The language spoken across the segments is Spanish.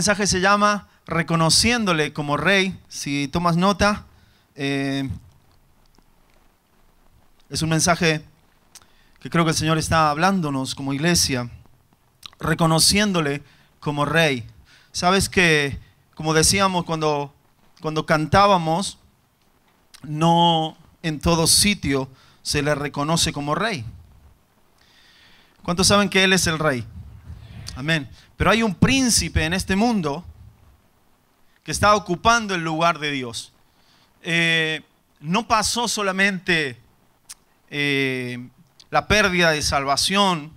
mensaje se llama Reconociéndole como Rey. Si tomas nota, eh, es un mensaje que creo que el Señor está hablándonos como iglesia, reconociéndole como Rey. Sabes que, como decíamos cuando, cuando cantábamos, no en todo sitio se le reconoce como Rey. ¿Cuántos saben que Él es el Rey? Amén. Pero hay un príncipe en este mundo que está ocupando el lugar de Dios. Eh, no pasó solamente eh, la pérdida de salvación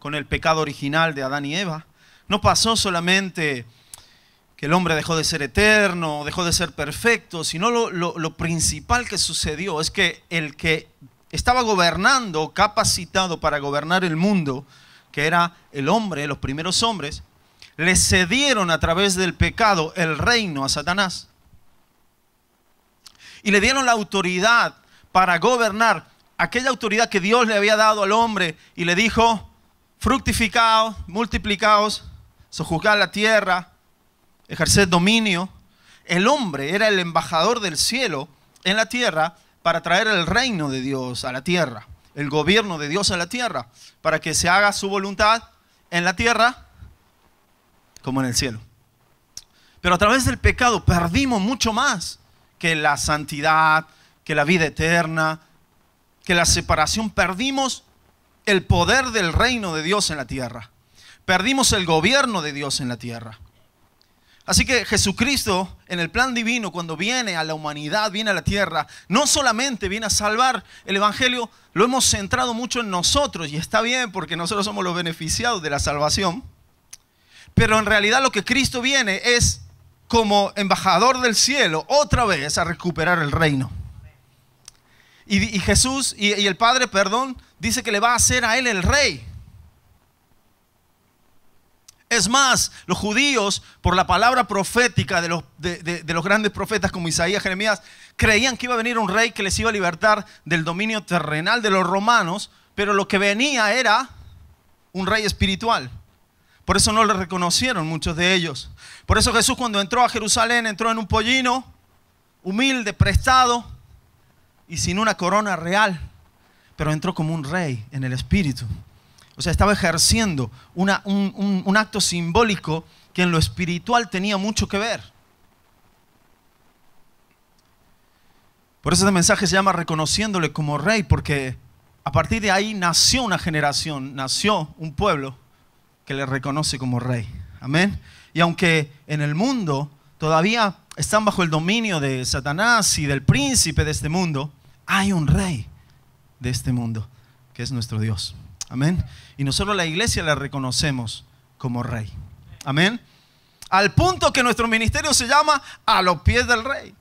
con el pecado original de Adán y Eva. No pasó solamente que el hombre dejó de ser eterno, dejó de ser perfecto, sino lo principal que sucedió es que el que estaba gobernando, capacitado para gobernar el mundo, que era el hombre, los primeros hombres, le cedieron a través del pecado el reino a Satanás. Y le dieron la autoridad para gobernar aquella autoridad que Dios le había dado al hombre y le dijo, fructificaos, multiplicaos, sojuzgad la tierra, ejerced dominio. El hombre era el embajador del cielo en la tierra para traer el reino de Dios a la tierra el gobierno de Dios en la tierra, para que se haga su voluntad en la tierra como en el cielo. Pero a través del pecado perdimos mucho más que la santidad, que la vida eterna, que la separación. Perdimos el poder del reino de Dios en la tierra. Perdimos el gobierno de Dios en la tierra. Así que Jesucristo, en el plan divino, cuando viene a la humanidad, viene a la tierra, no solamente viene a salvar el Evangelio, lo hemos centrado mucho en nosotros, y está bien porque nosotros somos los beneficiados de la salvación, pero en realidad lo que Cristo viene es como embajador del cielo, otra vez a recuperar el reino. Y, Jesús y el Padre, perdón, dice que le va a hacer a él el rey. Es más, los judíos, por la palabra profética de los, grandes profetas como Isaías, Jeremías, creían que iba a venir un rey que les iba a libertar del dominio terrenal de los romanos, pero lo que venía era un rey espiritual. Por eso no le reconocieron muchos de ellos. Por eso Jesús cuando entró a Jerusalén entró en un pollino, humilde, prestado y sin una corona real, pero entró como un rey en el espíritu. O sea, estaba ejerciendo un, acto simbólico que en lo espiritual tenía mucho que ver. Por eso este mensaje se llama Reconociéndole como Rey, porque a partir de ahí nació una generación, nació un pueblo que le reconoce como Rey. Amén. Y aunque en el mundo todavía están bajo el dominio de Satanás y del príncipe de este mundo, hay un Rey de este mundo, que es nuestro Dios. Amén. Y nosotros la iglesia la reconocemos como rey. Amén. Al punto que nuestro ministerio se llama a los pies del rey.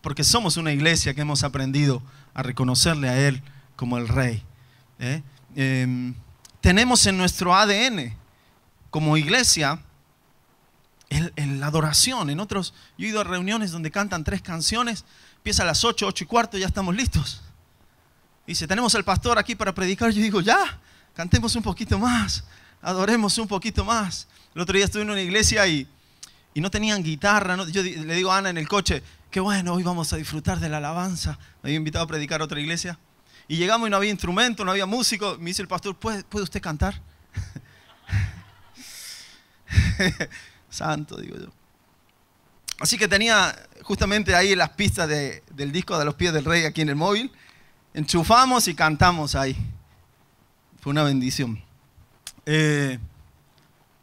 Porque somos una iglesia que hemos aprendido a reconocerle a Él como el rey. ¿eh? Em, tenemos en nuestro ADN como iglesia la adoración. En otros, yo he ido a reuniones donde cantan tres canciones, empieza a las 8, 8 y cuarto, ya estamos listos. Dice, tenemos al pastor aquí para predicar. Yo digo, ya, cantemos un poquito más, adoremos un poquito más. El otro día estuve en una iglesia y, y no tenían guitarra. yo le digo a Ana en el coche, qué bueno, hoy vamos a disfrutar de la alabanza. Me había invitado a predicar a otra iglesia. Y llegamos y no había instrumento, no había músico. Me dice el pastor, ¿puede, usted cantar? Santo, digo yo. Así que tenía justamente ahí las pistas del disco de los pies del rey aquí en el móvil enchufamos y cantamos ahí. Fue una bendición. Eh,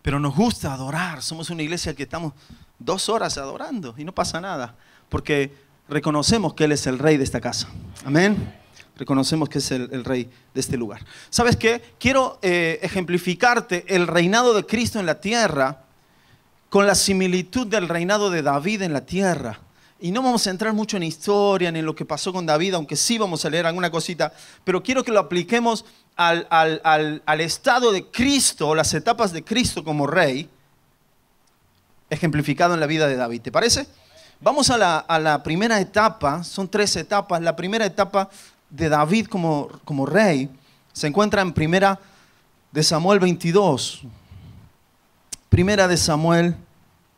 pero nos gusta adorar. Somos una iglesia que estamos dos horas adorando y no pasa nada. Porque reconocemos que Él es el rey de esta casa. Amén. Reconocemos que es el, rey de este lugar. ¿Sabes qué? Quiero eh, ejemplificarte el reinado de Cristo en la tierra con la similitud del reinado de David en la tierra y no vamos a entrar mucho en historia, ni en lo que pasó con David, aunque sí vamos a leer alguna cosita, pero quiero que lo apliquemos al, estado de Cristo, o las etapas de Cristo como rey, ejemplificado en la vida de David. ¿Te parece? Vamos a la, a la, primera etapa, son tres etapas. La primera etapa de David como, como rey se encuentra en primera de Samuel 22. Primera de Samuel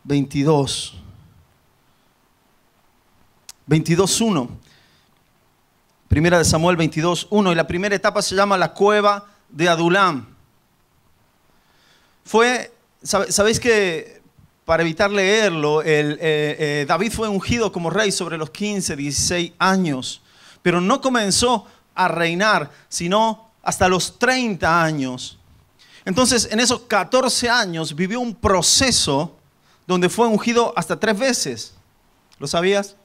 22. 22.1. Primera de Samuel 22.1. Y la primera etapa se llama la cueva de Adulam. Fue, sabéis que para evitar leerlo, eh, eh, David fue ungido como rey sobre los 15, 16 años, pero no comenzó a reinar, sino hasta los 30 años. Entonces, en esos 14 años vivió un proceso donde fue ungido hasta tres veces. ¿Lo sabías?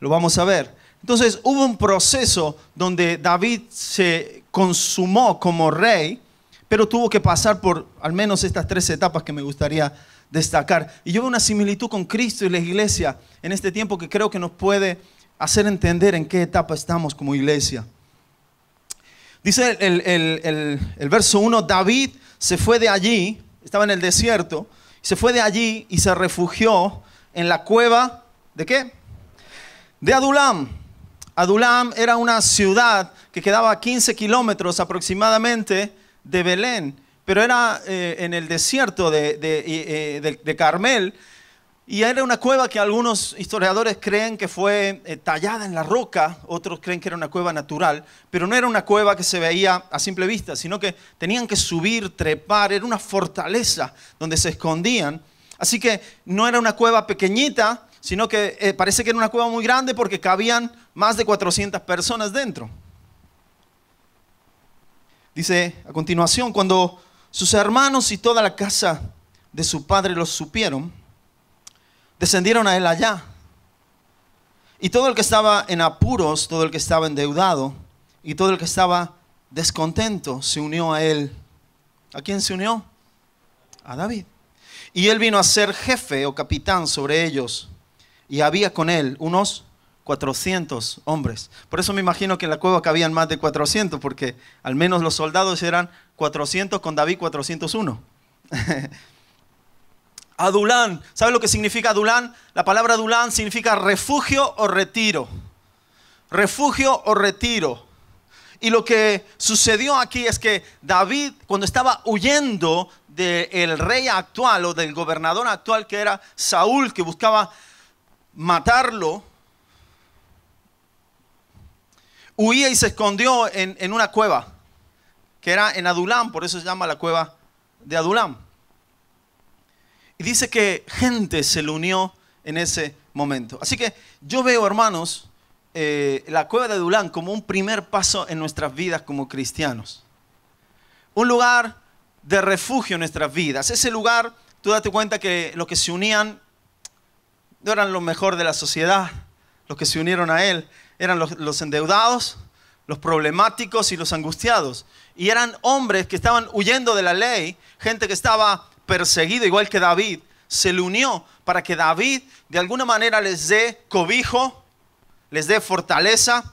Lo vamos a ver. Entonces hubo un proceso donde David se consumó como rey, pero tuvo que pasar por al menos estas tres etapas que me gustaría destacar. Y yo veo una similitud con Cristo y la iglesia en este tiempo que creo que nos puede hacer entender en qué etapa estamos como iglesia. Dice el, verso 1, David se fue de allí, estaba en el desierto, se fue de allí y se refugió en la cueva de qué? de Adulam. Adulam era una ciudad que quedaba a 15 kilómetros aproximadamente de Belén, pero era eh, en el desierto eh, de, Carmel y era una cueva que algunos historiadores creen que fue eh, tallada en la roca, otros creen que era una cueva natural, pero no era una cueva que se veía a simple vista, sino que tenían que subir, trepar, era una fortaleza donde se escondían. Así que no era una cueva pequeñita, sino que eh, parece que era una cueva muy grande porque cabían más de 400 personas dentro. Dice a continuación, cuando sus hermanos y toda la casa de su padre los supieron, descendieron a él allá. Y todo el que estaba en apuros, todo el que estaba endeudado y todo el que estaba descontento se unió a él. ¿A quién se unió? A David. Y él vino a ser jefe o capitán sobre ellos y había con él unos 400 hombres. Por eso me imagino que en la cueva cabían más de 400, porque al menos los soldados eran 400 con David 401. Adulán, ¿sabe lo que significa Adulán? La palabra Adulán significa refugio o retiro. Refugio o retiro. Y lo que sucedió aquí es que David, cuando estaba huyendo del rey actual o del gobernador actual que era Saúl, que buscaba matarlo, huía y se escondió en, una cueva, que era en Adulán, por eso se llama la cueva de Adulán Y dice que gente se le unió en ese momento. Así que yo veo, hermanos, eh, la cueva de Adulán como un primer paso en nuestras vidas como cristianos. Un lugar de refugio en nuestras vidas. Ese lugar, tú date cuenta que los que se unían no eran los mejor de la sociedad, los que se unieron a Él, eran los, los endeudados, los problemáticos y los angustiados. Y eran hombres que estaban huyendo de la ley, gente que estaba perseguida, igual que David. Se le unió para que David de alguna manera les dé cobijo, les dé fortaleza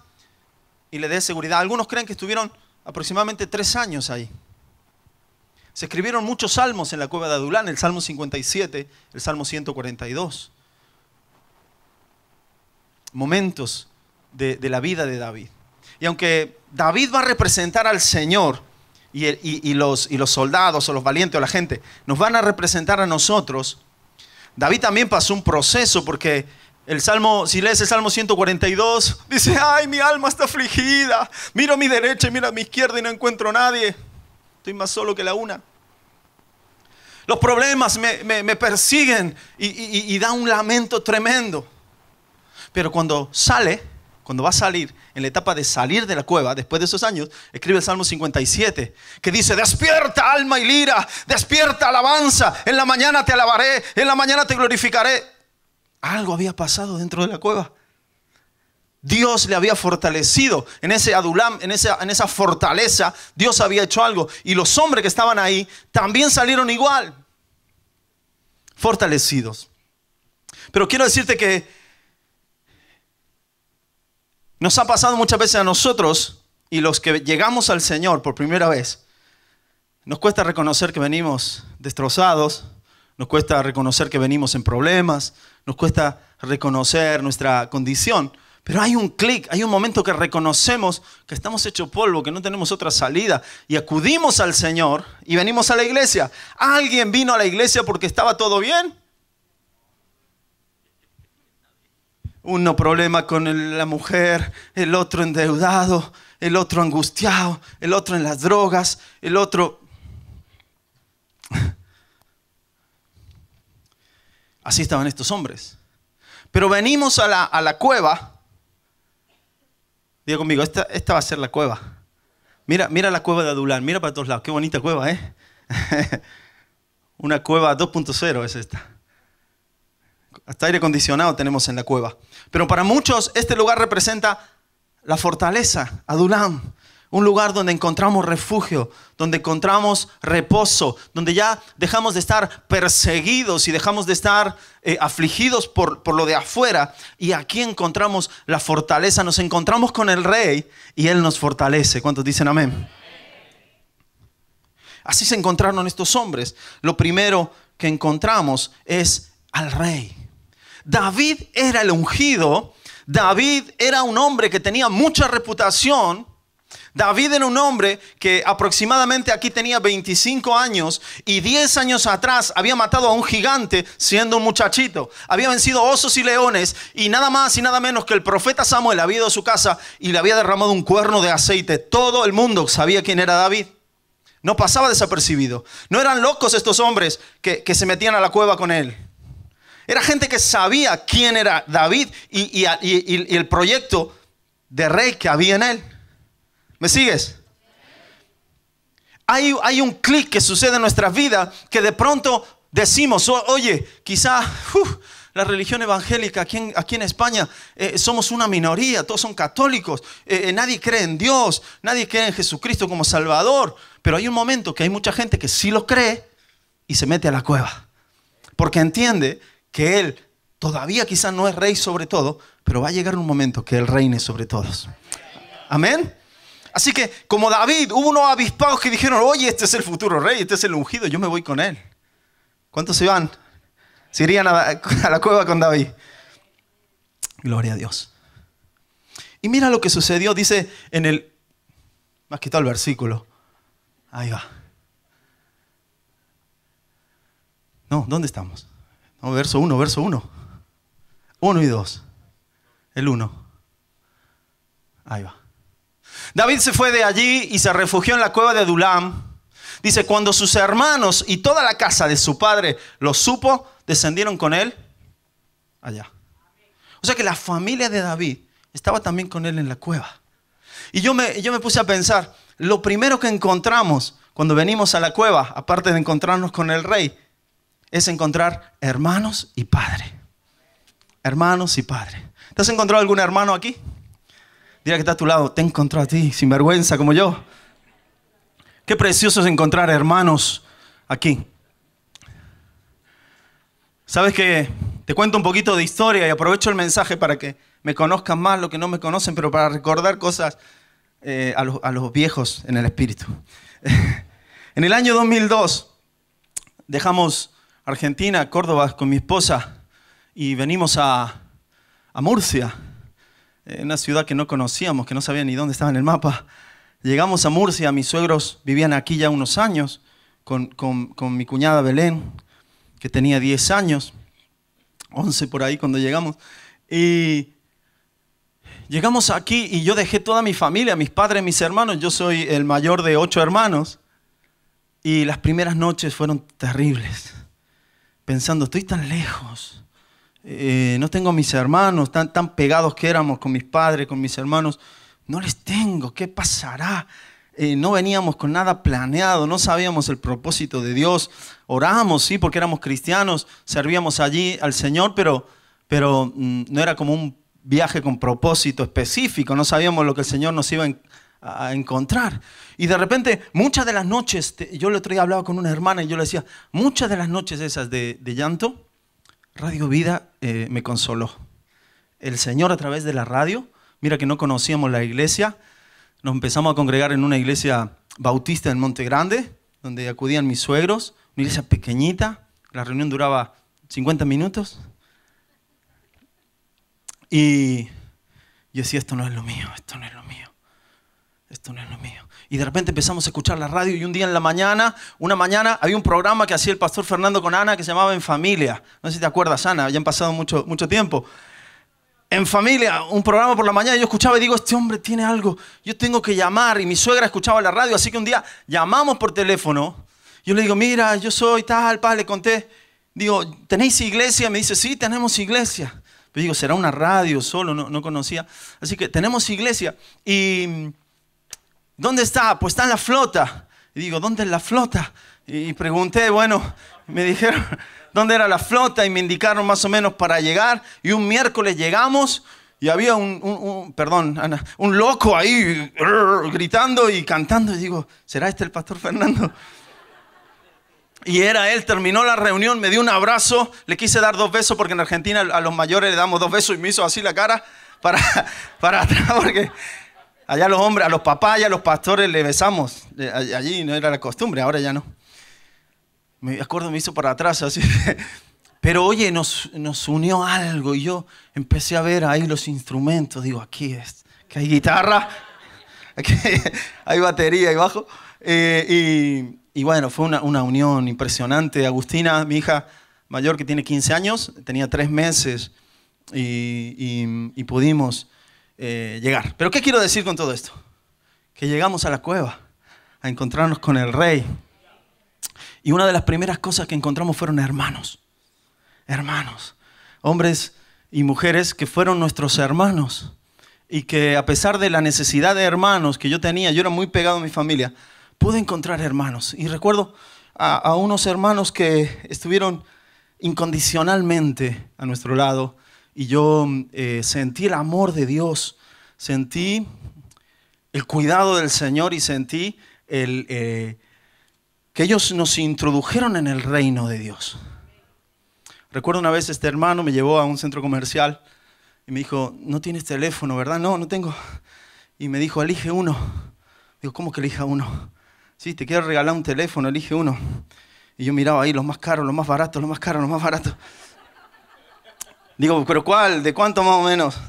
y les dé seguridad. Algunos creen que estuvieron aproximadamente tres años ahí. Se escribieron muchos salmos en la cueva de Adulán, el Salmo 57, el Salmo 142 momentos de, la vida de David. Y aunque David va a representar al Señor y, los, soldados o los valientes o la gente nos van a representar a nosotros, David también pasó un proceso porque el Salmo, si lees el Salmo 142, dice, ay, mi alma está afligida, miro a mi derecha y miro a mi izquierda y no encuentro a nadie, estoy más solo que la una. Los problemas me, persiguen y da un lamento tremendo. Pero cuando sale, cuando va a salir, en la etapa de salir de la cueva, después de esos años, escribe el Salmo 57, que dice, despierta alma y lira, despierta alabanza, en la mañana te alabaré, en la mañana te glorificaré. Algo había pasado dentro de la cueva. Dios le había fortalecido en ese adulam, en esa, fortaleza, Dios había hecho algo. Y los hombres que estaban ahí también salieron igual, fortalecidos. Pero quiero decirte que nos ha pasado muchas veces a nosotros y los que llegamos al Señor por primera vez, nos cuesta reconocer que venimos destrozados, nos cuesta reconocer que venimos en problemas, nos cuesta reconocer nuestra condición, pero hay un clic, hay un momento que reconocemos que estamos hecho polvo, que no tenemos otra salida y acudimos al Señor y venimos a la iglesia. ¿Alguien vino a la iglesia porque estaba todo bien? Uno problema con la mujer, el otro endeudado, el otro angustiado, el otro en las drogas, el otro... Así estaban estos hombres. Pero venimos a la, cueva. Diga conmigo, esta, va a ser la cueva. Mira, mira la cueva de Adulán, mira para todos lados. Qué bonita cueva, ¿eh? Una cueva 2.0 es esta. Hasta aire acondicionado tenemos en la cueva. Pero para muchos este lugar representa la fortaleza, Adulam, un lugar donde encontramos refugio, donde encontramos reposo, donde ya dejamos de estar perseguidos y dejamos de estar eh, afligidos por, por lo de afuera. Y aquí encontramos la fortaleza, nos encontramos con el rey y él nos fortalece. ¿Cuántos dicen amén? Así se encontraron estos hombres. Lo primero que encontramos es al rey. David era el ungido, David era un hombre que tenía mucha reputación, David era un hombre que aproximadamente aquí tenía 25 años y 10 años atrás había matado a un gigante siendo un muchachito. Había vencido osos y leones y nada más y nada menos que el profeta Samuel había ido a su casa y le había derramado un cuerno de aceite. Todo el mundo sabía quién era David. No pasaba desapercibido. No eran locos estos hombres que, que se metían a la cueva con él. Era gente que sabía quién era David y, el proyecto de rey que había en él. ¿Me sigues? Hay, un clic que sucede en nuestras vidas que de pronto decimos, oye, quizá uh, la religión evangélica aquí en, España eh, somos una minoría, todos son católicos, eh, eh, nadie cree en Dios, nadie cree en Jesucristo como Salvador, pero hay un momento que hay mucha gente que sí lo cree y se mete a la cueva, porque entiende que Él todavía quizás no es rey sobre todo, pero va a llegar un momento que Él reine sobre todos. Amén. Así que como David, hubo unos avispados que dijeron, oye, este es el futuro rey, este es el ungido, yo me voy con Él. ¿Cuántos se van? Se irían a la, cueva con David. Gloria a Dios. Y mira lo que sucedió, dice en el... Más has quitado el versículo. Ahí va. No, ¿dónde estamos? verso 1, verso 1. 1 y 2. El 1. Ahí va. David se fue de allí y se refugió en la cueva de Dulam. Dice, cuando sus hermanos y toda la casa de su padre lo supo, descendieron con él allá. O sea que la familia de David estaba también con él en la cueva. Y yo yo me puse a pensar, lo primero que encontramos cuando venimos a la cueva, aparte de encontrarnos con el rey, es encontrar hermanos y padre. Hermanos y padre. ¿Te has encontrado algún hermano aquí? Dile que está a tu lado, te encontró a ti, sin vergüenza como yo. Qué precioso es encontrar hermanos aquí. Sabes que te cuento un poquito de historia y aprovecho el mensaje para que me conozcan más los que no me conocen, pero para recordar cosas eh, a, los, viejos en el espíritu. en el año 2002 dejamos Argentina, Córdoba, con mi esposa y venimos a, a Murcia, eh, una ciudad que no conocíamos, que no sabía ni dónde estaba en el mapa. Llegamos a Murcia, mis suegros vivían aquí ya unos años, con, mi cuñada Belén, que tenía 10 años, 11 por ahí cuando llegamos. Y llegamos aquí y yo dejé toda mi familia, mis padres, mis hermanos. Yo soy el mayor de ocho hermanos. Y las primeras noches fueron terribles pensando, estoy tan lejos, eh, no tengo a mis hermanos, tan, tan pegados que éramos con mis padres, con mis hermanos, no les tengo, ¿qué pasará? Eh, no veníamos con nada planeado, no sabíamos el propósito de Dios, oramos, sí, porque éramos cristianos, servíamos allí al Señor, pero, pero mm, no era como un viaje con propósito específico, no sabíamos lo que el Señor nos iba a a encontrar. Y de repente, muchas de las noches, yo el otro día hablaba con una hermana y yo le decía, muchas de las noches esas de, llanto, Radio Vida eh, me consoló. El Señor a través de la radio, mira que no conocíamos la iglesia, nos empezamos a congregar en una iglesia bautista en Monte Grande, donde acudían mis suegros, una iglesia pequeñita, la reunión duraba 50 minutos. Y yo decía, esto no es lo mío, esto no es lo mío esto no es lo mío. Y de repente empezamos a escuchar la radio y un día en la mañana, una mañana, había un programa que hacía el pastor Fernando con Ana que se llamaba En Familia. No sé si te acuerdas, Ana, ya han pasado mucho, mucho tiempo. En familia, un programa por la mañana, yo escuchaba y digo, este hombre tiene algo, yo tengo que llamar. Y mi suegra escuchaba la radio, así que un día llamamos por teléfono. Yo le digo, mira, yo soy tal, padre, le conté. Digo, ¿tenéis iglesia? Me dice, sí, tenemos iglesia. Pero digo, será una radio solo, no, no conocía. Así que tenemos iglesia. Y ¿Dónde está? Pues está en la flota. Y digo, ¿dónde es la flota? Y pregunté, bueno, me dijeron dónde era la flota y me indicaron más o menos para llegar. Y un miércoles llegamos y había un, perdón, un loco ahí gritando y cantando. Y digo, ¿será este el pastor Fernando? Y era él, terminó la reunión, me dio un abrazo, le quise dar dos besos porque en Argentina a los mayores le damos dos besos y me hizo así la cara para, para atrás porque Allá los hombres, a los papás y a los pastores le besamos. Eh, allí no era la costumbre, ahora ya no. Me acuerdo, me hizo para atrás así. Pero oye, nos, unió algo y yo empecé a ver ahí los instrumentos. Digo, aquí es, que hay guitarra, hay batería y bajo. Eh, y, bueno, fue una, unión impresionante. Agustina, mi hija mayor que tiene 15 años, tenía tres meses y pudimos eh, llegar. Pero ¿qué quiero decir con todo esto? Que llegamos a la cueva a encontrarnos con el rey. Y una de las primeras cosas que encontramos fueron hermanos. Hermanos. Hombres y mujeres que fueron nuestros hermanos. Y que a pesar de la necesidad de hermanos que yo tenía, yo era muy pegado a mi familia, pude encontrar hermanos. Y recuerdo a unos hermanos que estuvieron incondicionalmente a nuestro lado, y yo mm, eh, sentí el amor de Dios, sentí el cuidado del Señor y sentí el, eh, que ellos nos introdujeron en el reino de Dios. Recuerdo una vez este hermano me llevó a un centro comercial y me dijo, no tienes teléfono, ¿verdad? No, no tengo. Y me dijo, elige uno. Digo, ¿cómo que elija uno? Sí, te quiero regalar un teléfono, elige uno. Y yo miraba ahí los más caros, los más baratos, los más caros, los más baratos. Digo, ¿pero cuál? ¿De cuánto más o menos?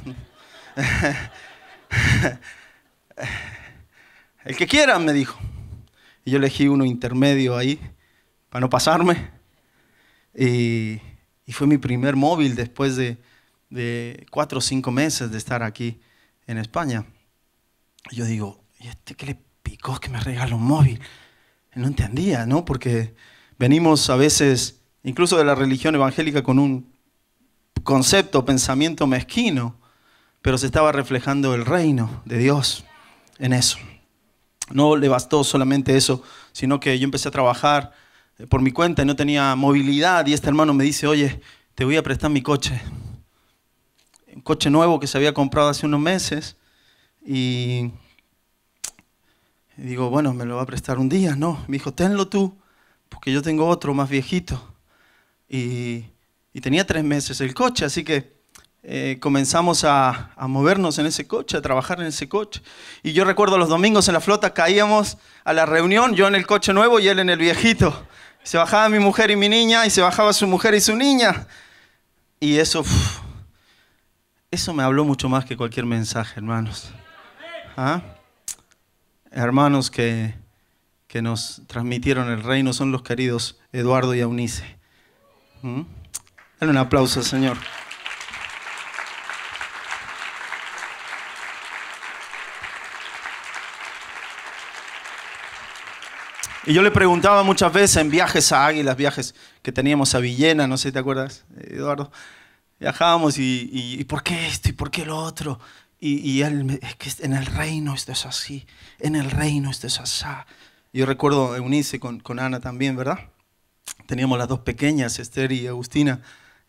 El que quiera, me dijo. Y yo elegí uno intermedio ahí, para no pasarme. Y, fue mi primer móvil después de, cuatro o cinco meses de estar aquí en España. yo digo, ¿y este qué le picó que me regaló un móvil? Y no entendía, ¿no? Porque venimos a veces, incluso de la religión evangélica, con un concepto, pensamiento mezquino, pero se estaba reflejando el reino de Dios en eso. No le bastó solamente eso, sino que yo empecé a trabajar eh, por mi cuenta y no tenía movilidad y este hermano me dice, oye, te voy a prestar mi coche. Un coche nuevo que se había comprado hace unos meses y, digo, bueno, me lo va a prestar un día, ¿no? Me dijo, tenlo tú, porque yo tengo otro más viejito. Y y tenía tres meses el coche, así que eh, comenzamos a, a, movernos en ese coche, a trabajar en ese coche. Y yo recuerdo los domingos en la flota caíamos a la reunión, yo en el coche nuevo y él en el viejito. Se bajaba mi mujer y mi niña, y se bajaba su mujer y su niña. Y eso, eso me habló mucho más que cualquier mensaje, hermanos. ¿Ah? Hermanos que, que nos transmitieron el reino son los queridos Eduardo y Eunice. ¿Mm? un aplauso, Señor. Y yo le preguntaba muchas veces en viajes a Águilas, viajes que teníamos a Villena, no sé si te acuerdas, Eduardo. Viajábamos y, ¿por qué esto? ¿Y por qué lo otro? Y, él, me, es que en el reino esto es así, en el reino esto es así. Yo recuerdo Eunice con, con Ana también, ¿verdad? Teníamos las dos pequeñas, Esther y Agustina.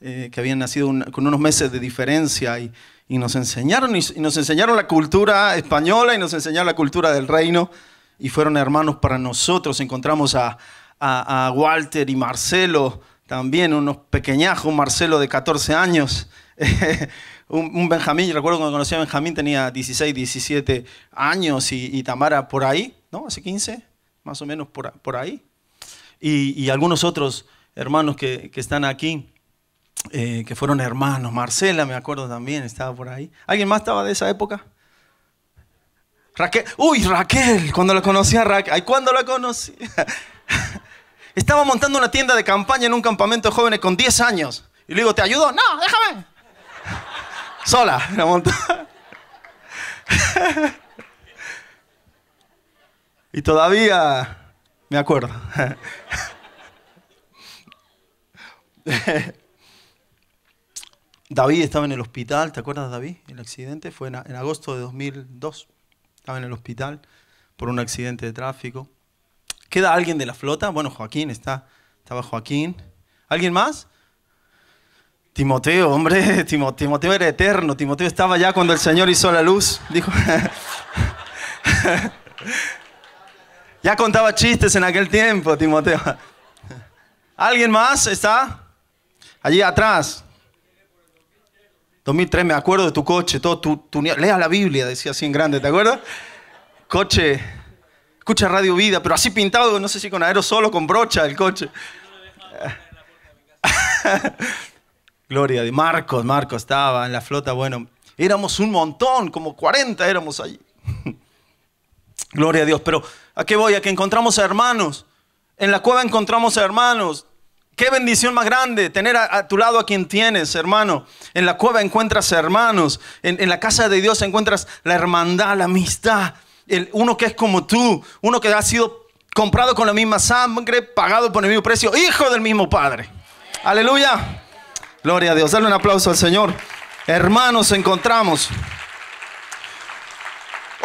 Eh, que habían nacido con unos meses de diferencia y, nos enseñaron, y, nos enseñaron la cultura española y nos enseñaron la cultura del reino y fueron hermanos para nosotros. Encontramos a, Walter y Marcelo, también unos pequeñajos, Marcelo de 14 años. un, Benjamín, recuerdo cuando conocí a Benjamín tenía 16, 17 años y, Tamara por ahí, ¿no? Hace 15, más o menos por, ahí. Y, algunos otros hermanos que, que están aquí. Eh, que fueron hermanos. Marcela, me acuerdo también, estaba por ahí. ¿Alguien más estaba de esa época? Raquel, uy, Raquel, cuando la conocí a Raquel, ay, cuando la conocí. Estaba montando una tienda de campaña en un campamento de jóvenes con 10 años. Y le digo, ¿te ayudo? No, déjame. Sola, la montó. y todavía me acuerdo. David estaba en el hospital, ¿te acuerdas David? El accidente fue en, agosto de 2002. Estaba en el hospital por un accidente de tráfico. ¿Queda alguien de la flota? Bueno, Joaquín está. Estaba Joaquín. ¿Alguien más? Timoteo, hombre, Timoteo era eterno. Timoteo estaba ya cuando el Señor hizo la luz. Dijo. ya contaba chistes en aquel tiempo, Timoteo. ¿Alguien más está? Allí atrás. 2003, me acuerdo de tu coche, todo tu, tu Lea la Biblia, decía así en grande, ¿te acuerdas? Coche, escucha Radio Vida, pero así pintado, no sé si con Aero Solo, con brocha el coche. Gloria de Marcos, Marcos estaba en la flota, bueno, éramos un montón, como 40 éramos allí. Gloria a Dios, pero ¿a qué voy? A que encontramos a hermanos. En la cueva encontramos a hermanos. Qué bendición más grande tener a, tu lado a quien tienes, hermano. En la cueva encuentras hermanos. En, la casa de Dios encuentras la hermandad, la amistad. El, uno que es como tú, uno que ha sido comprado con la misma sangre, pagado por el mismo precio, hijo del mismo Padre. Aleluya. Gloria a Dios. Dale un aplauso al Señor. Hermanos, encontramos.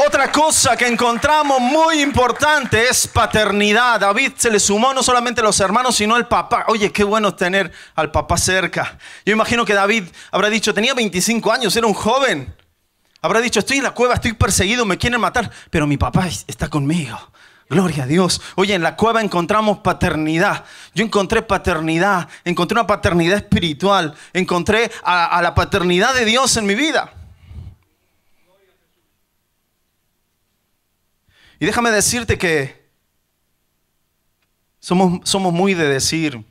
Otra cosa que encontramos muy importante es paternidad. David se le sumó no solamente a los hermanos, sino al papá. Oye, qué bueno tener al papá cerca. Yo imagino que David habrá dicho, tenía 25 años, era un joven. Habrá dicho, estoy en la cueva, estoy perseguido, me quieren matar, pero mi papá está conmigo. Gloria a Dios. Oye, en la cueva encontramos paternidad. Yo encontré paternidad, encontré una paternidad espiritual, encontré a la paternidad de Dios en mi vida. Y déjame decirte que somos, somos muy de decir,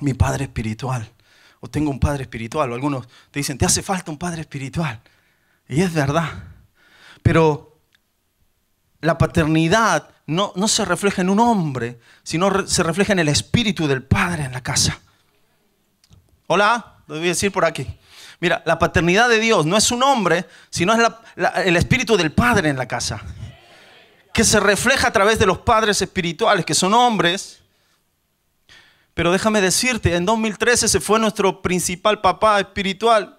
mi padre espiritual, o tengo un padre espiritual, o algunos te dicen, te hace falta un padre espiritual. Y es verdad. Pero la paternidad no, se refleja en un hombre, sino se refleja en el espíritu del padre en la casa. Hola, lo voy a decir por aquí. Mira, la paternidad de Dios no es un hombre, sino es el espíritu del padre en la casa que se refleja a través de los padres espirituales, que son hombres. Pero déjame decirte, en 2013 se fue nuestro principal papá espiritual.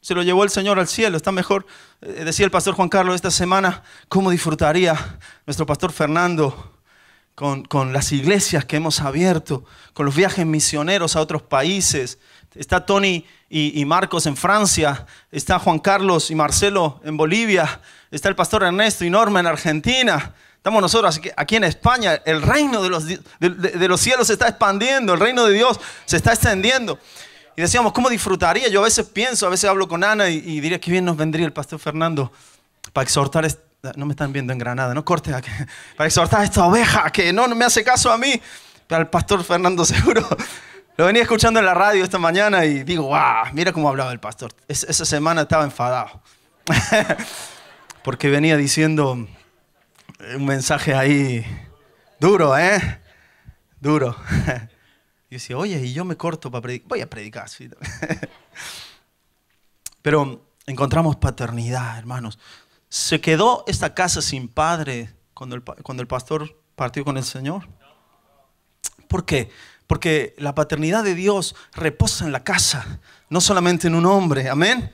Se lo llevó el Señor al cielo, está mejor. Eh, decía el pastor Juan Carlos esta semana, ¿cómo disfrutaría nuestro pastor Fernando con, con las iglesias que hemos abierto, con los viajes misioneros a otros países, está Tony y, Marcos en Francia, está Juan Carlos y Marcelo en Bolivia, está el pastor Ernesto y Norma en Argentina. Estamos nosotros aquí en España. El reino de los, cielos se está expandiendo, el reino de Dios se está extendiendo. Y decíamos, ¿cómo disfrutaría? Yo a veces pienso, a veces hablo con Ana y, diría, qué bien nos vendría el pastor Fernando para exhortar, no me están viendo en Granada, no corte. para exhortar a esta oveja que no, me hace caso a mí, pero al pastor Fernando seguro lo venía escuchando en la radio esta mañana y digo, wow, mira cómo hablaba el pastor. esa semana estaba enfadado. Porque venía diciendo eh, un mensaje ahí duro, ¿eh? Duro. Y decía, oye, y yo me corto para predicar. Voy a predicar. ¿sí? Pero encontramos paternidad, hermanos. ¿Se quedó esta casa sin padre cuando el, cuando el pastor partió con el Señor? ¿Por qué? Porque la paternidad de Dios reposa en la casa, no solamente en un hombre. Amén.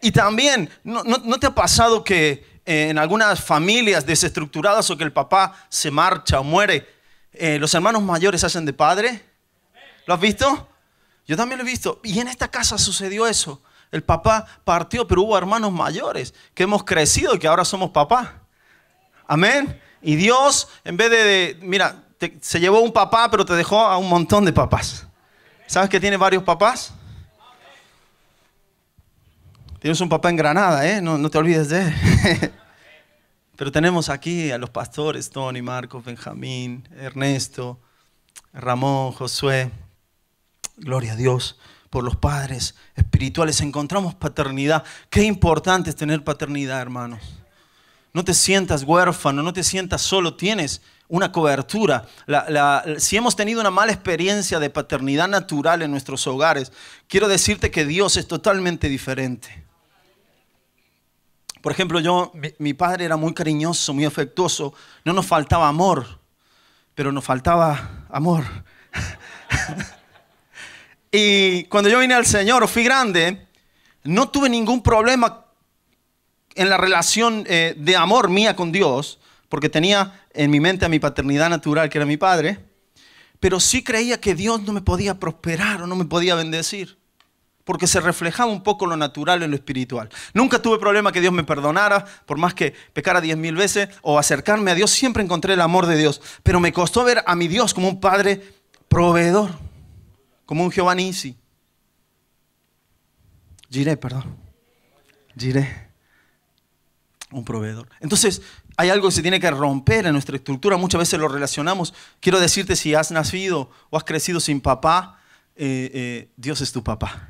Y también, ¿no, te ha pasado que eh, en algunas familias desestructuradas o que el papá se marcha o muere, eh, los hermanos mayores hacen de padre? ¿Lo has visto? Yo también lo he visto. Y en esta casa sucedió eso. El papá partió, pero hubo hermanos mayores que hemos crecido y que ahora somos papá. Amén. Y Dios, en vez de, de mira, se llevó un papá, pero te dejó a un montón de papás. ¿Sabes que tiene varios papás? Tienes un papá en Granada, ¿eh? No, no te olvides de él. pero tenemos aquí a los pastores, Tony, Marcos, Benjamín, Ernesto, Ramón, Josué. Gloria a Dios por los padres espirituales. Encontramos paternidad. Qué importante es tener paternidad, hermanos. No te sientas huérfano, no te sientas solo. Tienes una cobertura. si hemos tenido una mala experiencia de paternidad natural en nuestros hogares, quiero decirte que Dios es totalmente diferente. Por ejemplo, yo, mi, padre era muy cariñoso, muy afectuoso, no nos faltaba amor, pero nos faltaba amor. y cuando yo vine al Señor, fui grande, no tuve ningún problema en la relación eh, de amor mía con Dios, porque tenía en mi mente a mi paternidad natural, que era mi padre, pero sí creía que Dios no me podía prosperar o no me podía bendecir, porque se reflejaba un poco lo natural en lo espiritual. Nunca tuve problema que Dios me perdonara, por más que pecara diez mil veces o acercarme a Dios, siempre encontré el amor de Dios, pero me costó ver a mi Dios como un Padre proveedor, como un Jehová Nisi. Jiré, perdón. Jiré. Un proveedor. Entonces, hay algo que se tiene que romper en nuestra estructura, muchas veces lo relacionamos. Quiero decirte, si has nacido o has crecido sin papá, eh, eh, Dios es tu papá.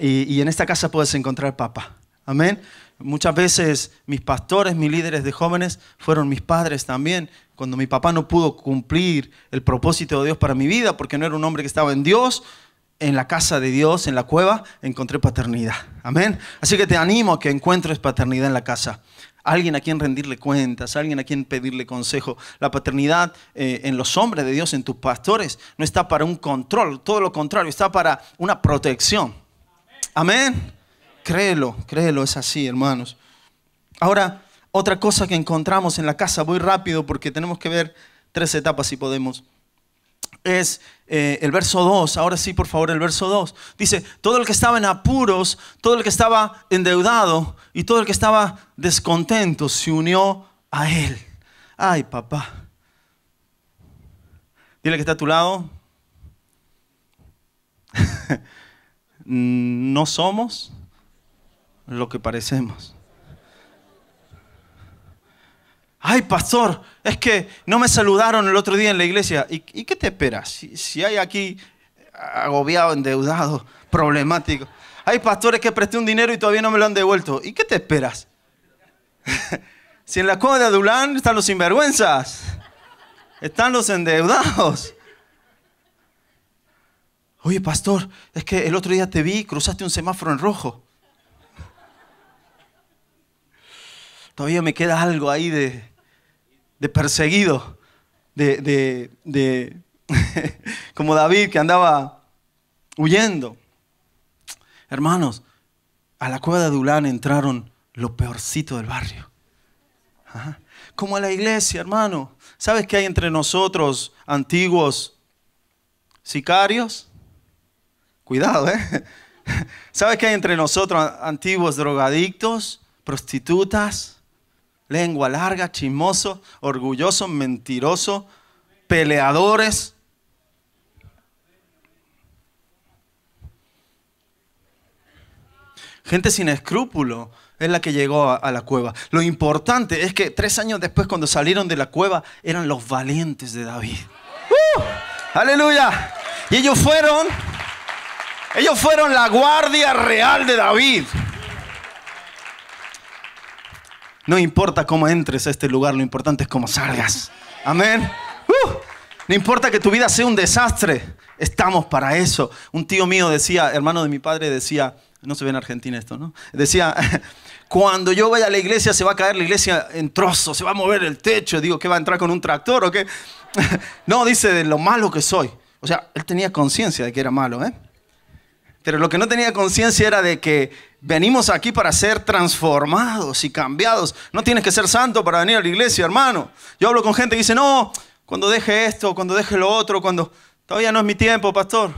Y, y, en esta casa puedes encontrar papá. Amén. Muchas veces mis pastores, mis líderes de jóvenes fueron mis padres también. Cuando mi papá no pudo cumplir el propósito de Dios para mi vida, porque no era un hombre que estaba en Dios, en la casa de Dios, en la cueva, encontré paternidad. Amén. Así que te animo a que encuentres paternidad en la casa alguien a quien rendirle cuentas, alguien a quien pedirle consejo. La paternidad eh, en los hombres de Dios, en tus pastores, no está para un control, todo lo contrario, está para una protección. Amén. Créelo, créelo, es así, hermanos. Ahora, otra cosa que encontramos en la casa, voy rápido porque tenemos que ver tres etapas si podemos es eh, el verso 2. Ahora sí, por favor, el verso 2. Dice, todo el que estaba en apuros, todo el que estaba endeudado y todo el que estaba descontento se unió a él. Ay, papá. Dile que está a tu lado. no somos lo que parecemos. ay, pastor, es que no me saludaron el otro día en la iglesia. ¿Y, qué te esperas? Si, hay aquí eh, agobiado, endeudado, problemático. Hay pastores que presté un dinero y todavía no me lo han devuelto. ¿Y qué te esperas? si en la cueva de Adulán están los sinvergüenzas, están los endeudados. Oye, pastor, es que el otro día te vi, cruzaste un semáforo en rojo. Todavía me queda algo ahí de, de perseguido, de, como David que andaba huyendo. Hermanos, a la cueva de Adulán entraron lo peorcito del barrio. Como a la iglesia, hermano. ¿Sabes que hay entre nosotros antiguos sicarios? Cuidado, ¿eh? ¿Sabes que hay entre nosotros antiguos drogadictos, prostitutas? lengua larga, chismoso, orgulloso, mentiroso, peleadores. Gente sin escrúpulo es la que llegó a, la cueva. Lo importante es que tres años después, cuando salieron de la cueva, eran los valientes de David. ¡Uh! ¡Aleluya! Y ellos fueron, ellos fueron la guardia real de David. No importa cómo entres a este lugar, lo importante es cómo salgas. Amén. Uh, no importa que tu vida sea un desastre, estamos para eso. Un tío mío decía, hermano de mi padre decía, no se ve en Argentina esto, ¿no? Decía, cuando yo vaya a la iglesia se va a caer la iglesia en trozos, se va a mover el techo. Digo, ¿qué va a entrar con un tractor o qué? No, dice de lo malo que soy. O sea, él tenía conciencia de que era malo, ¿eh? Pero lo que no tenía conciencia era de que Venimos aquí para ser transformados y cambiados. No tienes que ser santo para venir a la iglesia, hermano. Yo hablo con gente que dice, no, cuando deje esto, cuando deje lo otro, cuando... Todavía no es mi tiempo, pastor.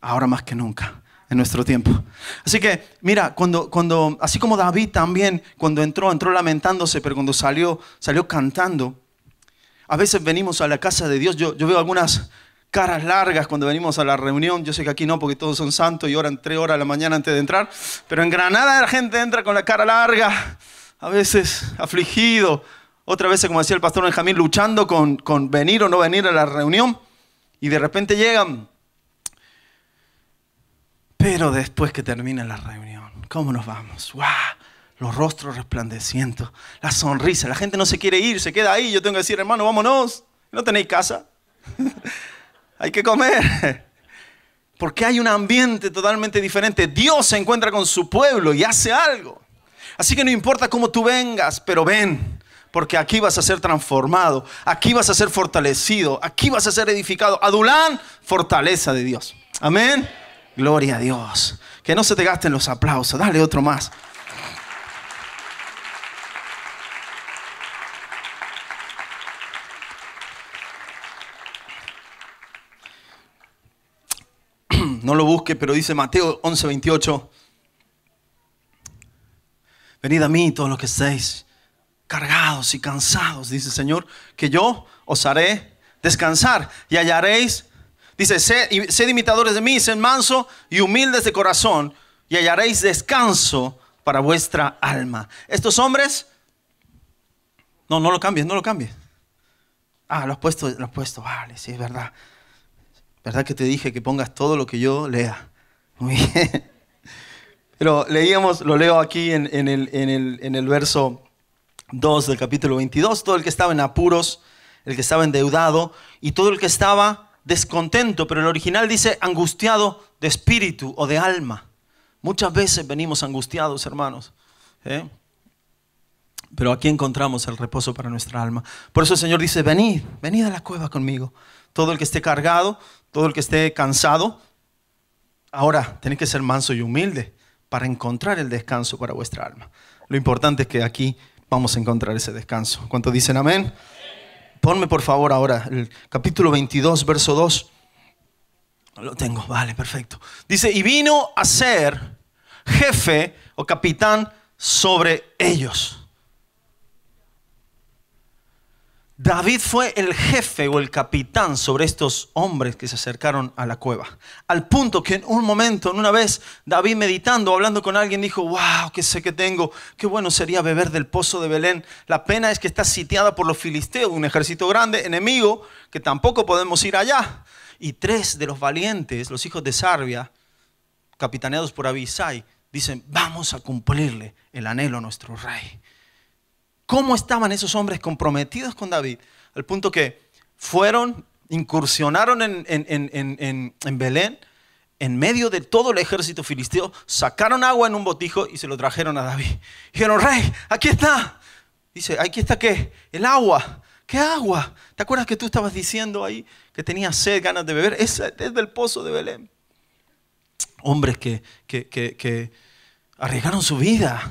Ahora más que nunca, en nuestro tiempo. Así que, mira, cuando, cuando, así como David también, cuando entró, entró lamentándose, pero cuando salió, salió cantando. A veces venimos a la casa de Dios. Yo, yo veo algunas, caras largas cuando venimos a la reunión. Yo sé que aquí no, porque todos son santos y oran tres horas a la mañana antes de entrar. Pero en Granada la gente entra con la cara larga, a veces afligido, otra vez, como decía el pastor Benjamín, luchando con, con venir o no venir a la reunión. Y de repente llegan. Pero después que termina la reunión, ¿cómo nos vamos? ¡Wow! Los rostros resplandecientes, la sonrisa, la gente no se quiere ir, se queda ahí. Yo tengo que decir, hermano, vámonos, no tenéis casa. hay que comer. Porque hay un ambiente totalmente diferente. Dios se encuentra con su pueblo y hace algo. Así que no importa cómo tú vengas, pero ven, porque aquí vas a ser transformado, aquí vas a ser fortalecido, aquí vas a ser edificado. Adulán, fortaleza de Dios. Amén. Gloria a Dios. Que no se te gasten los aplausos. Dale otro más. lo busque, pero dice Mateo 11, 28. Venid a mí todos los que estéis cargados y cansados, dice el Señor, que yo os haré descansar y hallaréis, dice, sed, imitadores de mí, sed manso y humildes de corazón y hallaréis descanso para vuestra alma. Estos hombres, no, no lo cambies, no lo cambies. Ah, lo has puesto, lo has puesto, vale, sí, es verdad. ¿Verdad que te dije que pongas todo lo que yo lea? Muy bien. Pero leíamos, lo leo aquí en, el, en, el, verso 2 del capítulo 22, todo el que estaba en apuros, el que estaba endeudado y todo el que estaba descontento, pero el original dice angustiado de espíritu o de alma. Muchas veces venimos angustiados, hermanos. ¿eh? Pero aquí encontramos el reposo para nuestra alma. Por eso el Señor dice, venid, venid a la cueva conmigo. Todo el que esté cargado, todo el que esté cansado. Ahora, tenéis que ser manso y humilde para encontrar el descanso para vuestra alma. Lo importante es que aquí vamos a encontrar ese descanso. ¿Cuánto dicen amén? Ponme por favor ahora el capítulo 22, verso 2. Lo tengo, vale, perfecto. Dice, y vino a ser jefe o capitán sobre ellos. David fue el jefe o el capitán sobre estos hombres que se acercaron a la cueva. Al punto que en un momento, en una vez, David meditando, hablando con alguien, dijo, wow, qué sé que tengo, qué bueno sería beber del pozo de Belén. La pena es que está sitiada por los filisteos, un ejército grande, enemigo, que tampoco podemos ir allá. Y tres de los valientes, los hijos de Sarbia, capitaneados por Abisai, dicen, vamos a cumplirle el anhelo a nuestro rey cómo estaban esos hombres comprometidos con David, al punto que fueron, incursionaron en, Belén, en medio de todo el ejército filisteo, sacaron agua en un botijo y se lo trajeron a David. Dijeron, rey, aquí está. Dice, aquí está qué? El agua. ¿Qué agua? ¿Te acuerdas que tú estabas diciendo ahí que tenía sed, ganas de beber? Es, es del pozo de Belén. Hombres que, que, que, arriesgaron su vida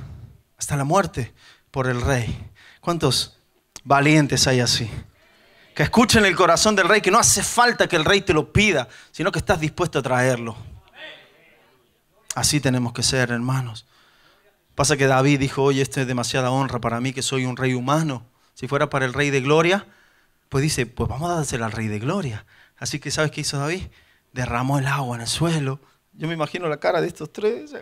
hasta la muerte por el rey. ¿Cuántos valientes hay así? Que escuchen el corazón del rey, que no hace falta que el rey te lo pida, sino que estás dispuesto a traerlo. Así tenemos que ser, hermanos. Pasa que David dijo, oye, esto es demasiada honra para mí, que soy un rey humano. Si fuera para el rey de gloria, pues dice, pues vamos a dárselo al rey de gloria. Así que, ¿sabes qué hizo David? Derramó el agua en el suelo. Yo me imagino la cara de estos tres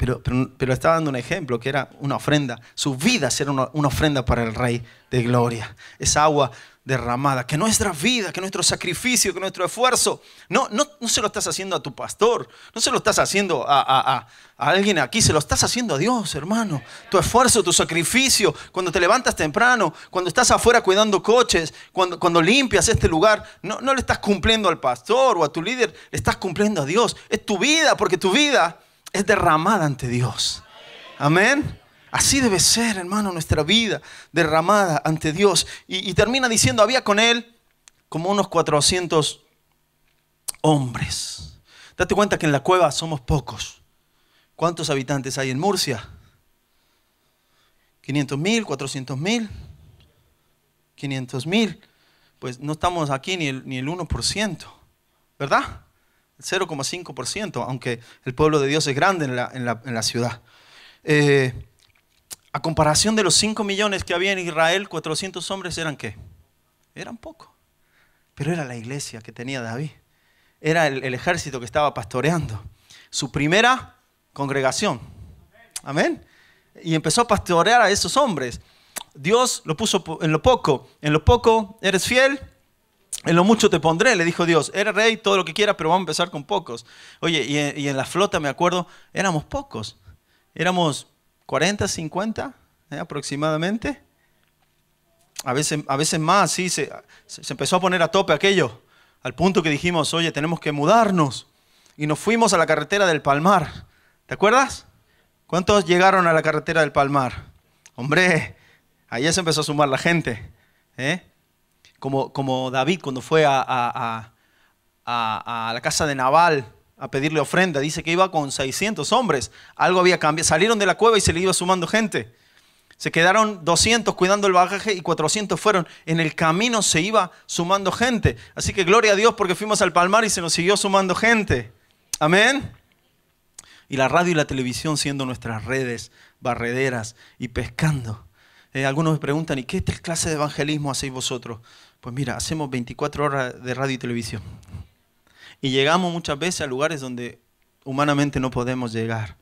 pero, pero, estaba dando un ejemplo que era una ofrenda. Sus vidas eran una, ofrenda para el Rey de Gloria. Esa agua derramada. Que nuestra vida, que nuestro sacrificio, que nuestro esfuerzo. No, no, no se lo estás haciendo a tu pastor. No se lo estás haciendo a, a, a, a alguien aquí. Se lo estás haciendo a Dios, hermano. Tu esfuerzo, tu sacrificio. Cuando te levantas temprano. Cuando estás afuera cuidando coches. Cuando, cuando limpias este lugar. No, no le estás cumpliendo al pastor o a tu líder. Le estás cumpliendo a Dios. Es tu vida, porque tu vida es derramada ante Dios. Amén. Así debe ser, hermano, nuestra vida derramada ante Dios. Y, termina diciendo, había con él como unos 400 hombres. Date cuenta que en la cueva somos pocos. ¿Cuántos habitantes hay en Murcia? 500 mil, 400 mil, 500 mil. Pues no estamos aquí ni el, ni el 1%, ¿verdad? 0,5%, aunque el pueblo de Dios es grande en la, ciudad. Eh, a comparación de los 5 millones que había en Israel, 400 hombres eran qué? Eran poco. Pero era la iglesia que tenía David. Era el, el ejército que estaba pastoreando. Su primera congregación. Amén. Y empezó a pastorear a esos hombres. Dios lo puso en lo poco. En lo poco eres fiel, en lo mucho te pondré, le dijo Dios. Eres rey, todo lo que quieras, pero vamos a empezar con pocos. Oye, y en, la flota, me acuerdo, éramos pocos. Éramos 40, 50 eh, aproximadamente. A veces, a veces más, sí, se, empezó a poner a tope aquello. Al punto que dijimos, oye, tenemos que mudarnos. Y nos fuimos a la carretera del Palmar. ¿Te acuerdas? ¿Cuántos llegaron a la carretera del Palmar? Hombre, ya se empezó a sumar la gente. ¿eh? como, David cuando fue a, la casa de Naval a pedirle ofrenda. Dice que iba con 600 hombres. Algo había cambiado. Salieron de la cueva y se le iba sumando gente. Se quedaron 200 cuidando el bagaje y 400 fueron. En el camino se iba sumando gente. Así que gloria a Dios porque fuimos al palmar y se nos siguió sumando gente. Amén y la radio y la televisión siendo nuestras redes barrederas y pescando eh, algunos me preguntan, ¿y qué clase de evangelismo hacéis vosotros? Pues mira, hacemos 24 horas de radio y televisión. Y llegamos muchas veces a lugares donde humanamente no podemos llegar.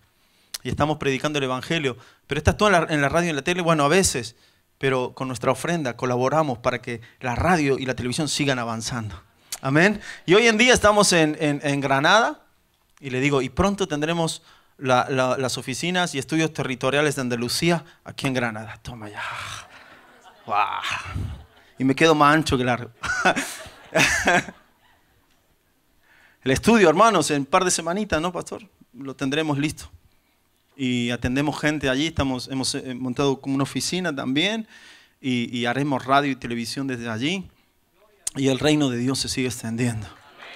Y estamos predicando el Evangelio. Pero estás tú en la, radio y en la tele, bueno, a veces, pero con nuestra ofrenda colaboramos para que la radio y la televisión sigan avanzando. Amén. Y hoy en día estamos en Granada, y le digo, y pronto tendremos las oficinas y estudios territoriales de Andalucía aquí en Granada. Toma ya. Y me quedo más ancho que largo. El estudio, hermanos, en un par de semanitas, ¿no, pastor? Lo tendremos listo. Y atendemos gente allí, estamos, hemos eh, montado como una oficina también y haremos radio y televisión desde allí. Y el reino de Dios se sigue extendiendo.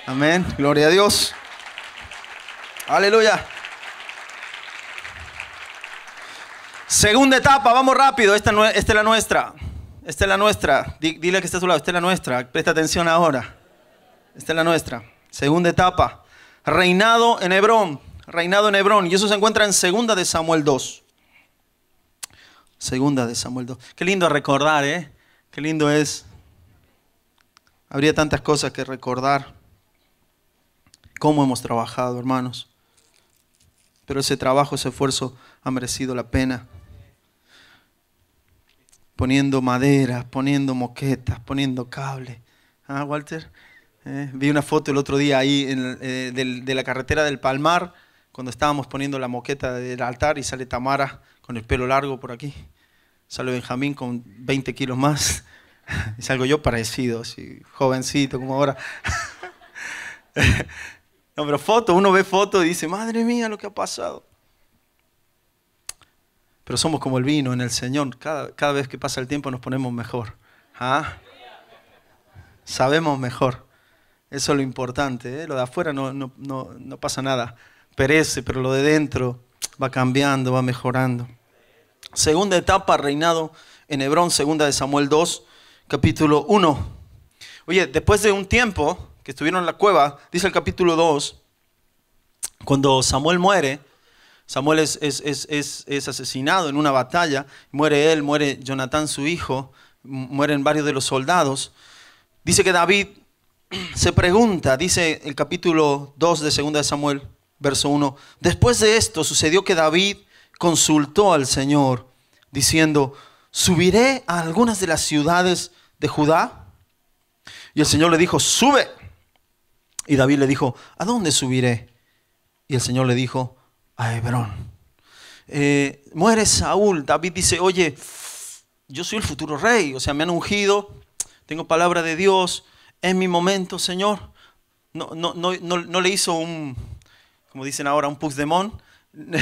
Amén. Gloria a Dios. Aleluya. Segunda etapa, vamos rápido. Esta, es la nuestra. Esta es la nuestra. Dile que está a su lado. Esta es la nuestra. Presta atención ahora. Esta es la nuestra. Segunda etapa. Reinado en Hebrón. Reinado en Hebrón. Y eso se encuentra en Segunda de Samuel 2. Segunda de Samuel 2. Qué lindo recordar, ¿eh? Qué lindo es. Habría tantas cosas que recordar. Cómo hemos trabajado, hermanos. Pero ese trabajo, ese esfuerzo ha merecido la pena poniendo maderas, poniendo moquetas, poniendo cable. ¿Ah, Walter? Eh, vi una foto el otro día ahí eh, de la carretera del Palmar, cuando estábamos poniendo la moqueta del altar y sale Tamara con el pelo largo por aquí. Sale Benjamín con 20 kilos más. Y salgo yo parecido, así, jovencito como ahora. no, pero foto, uno ve foto y dice, madre mía, lo que ha pasado pero somos como el vino en el Señor. Cada, cada vez que pasa el tiempo nos ponemos mejor. ¿Ah? Sabemos mejor. Eso es lo importante. ¿eh? Lo de afuera no, no, no, no pasa nada. Perece, pero lo de dentro va cambiando, va mejorando. Segunda etapa, reinado en Hebrón, segunda de Samuel 2, capítulo 1. Oye, después de un tiempo que estuvieron en la cueva, dice el capítulo 2, cuando Samuel muere, Samuel es, asesinado en una batalla, muere él, muere Jonatán su hijo, mueren varios de los soldados. Dice que David se pregunta, dice el capítulo 2 de 2 Samuel, verso 1, después de esto sucedió que David consultó al Señor diciendo, ¿subiré a algunas de las ciudades de Judá? Y el Señor le dijo, sube. Y David le dijo, ¿a dónde subiré? Y el Señor le dijo, a Hebrón. Eh, muere Saúl, David dice, oye, yo soy el futuro rey, o sea, me han ungido, tengo palabra de Dios, es mi momento, Señor. No, no, le hizo un, como dicen ahora, un Puigdemont,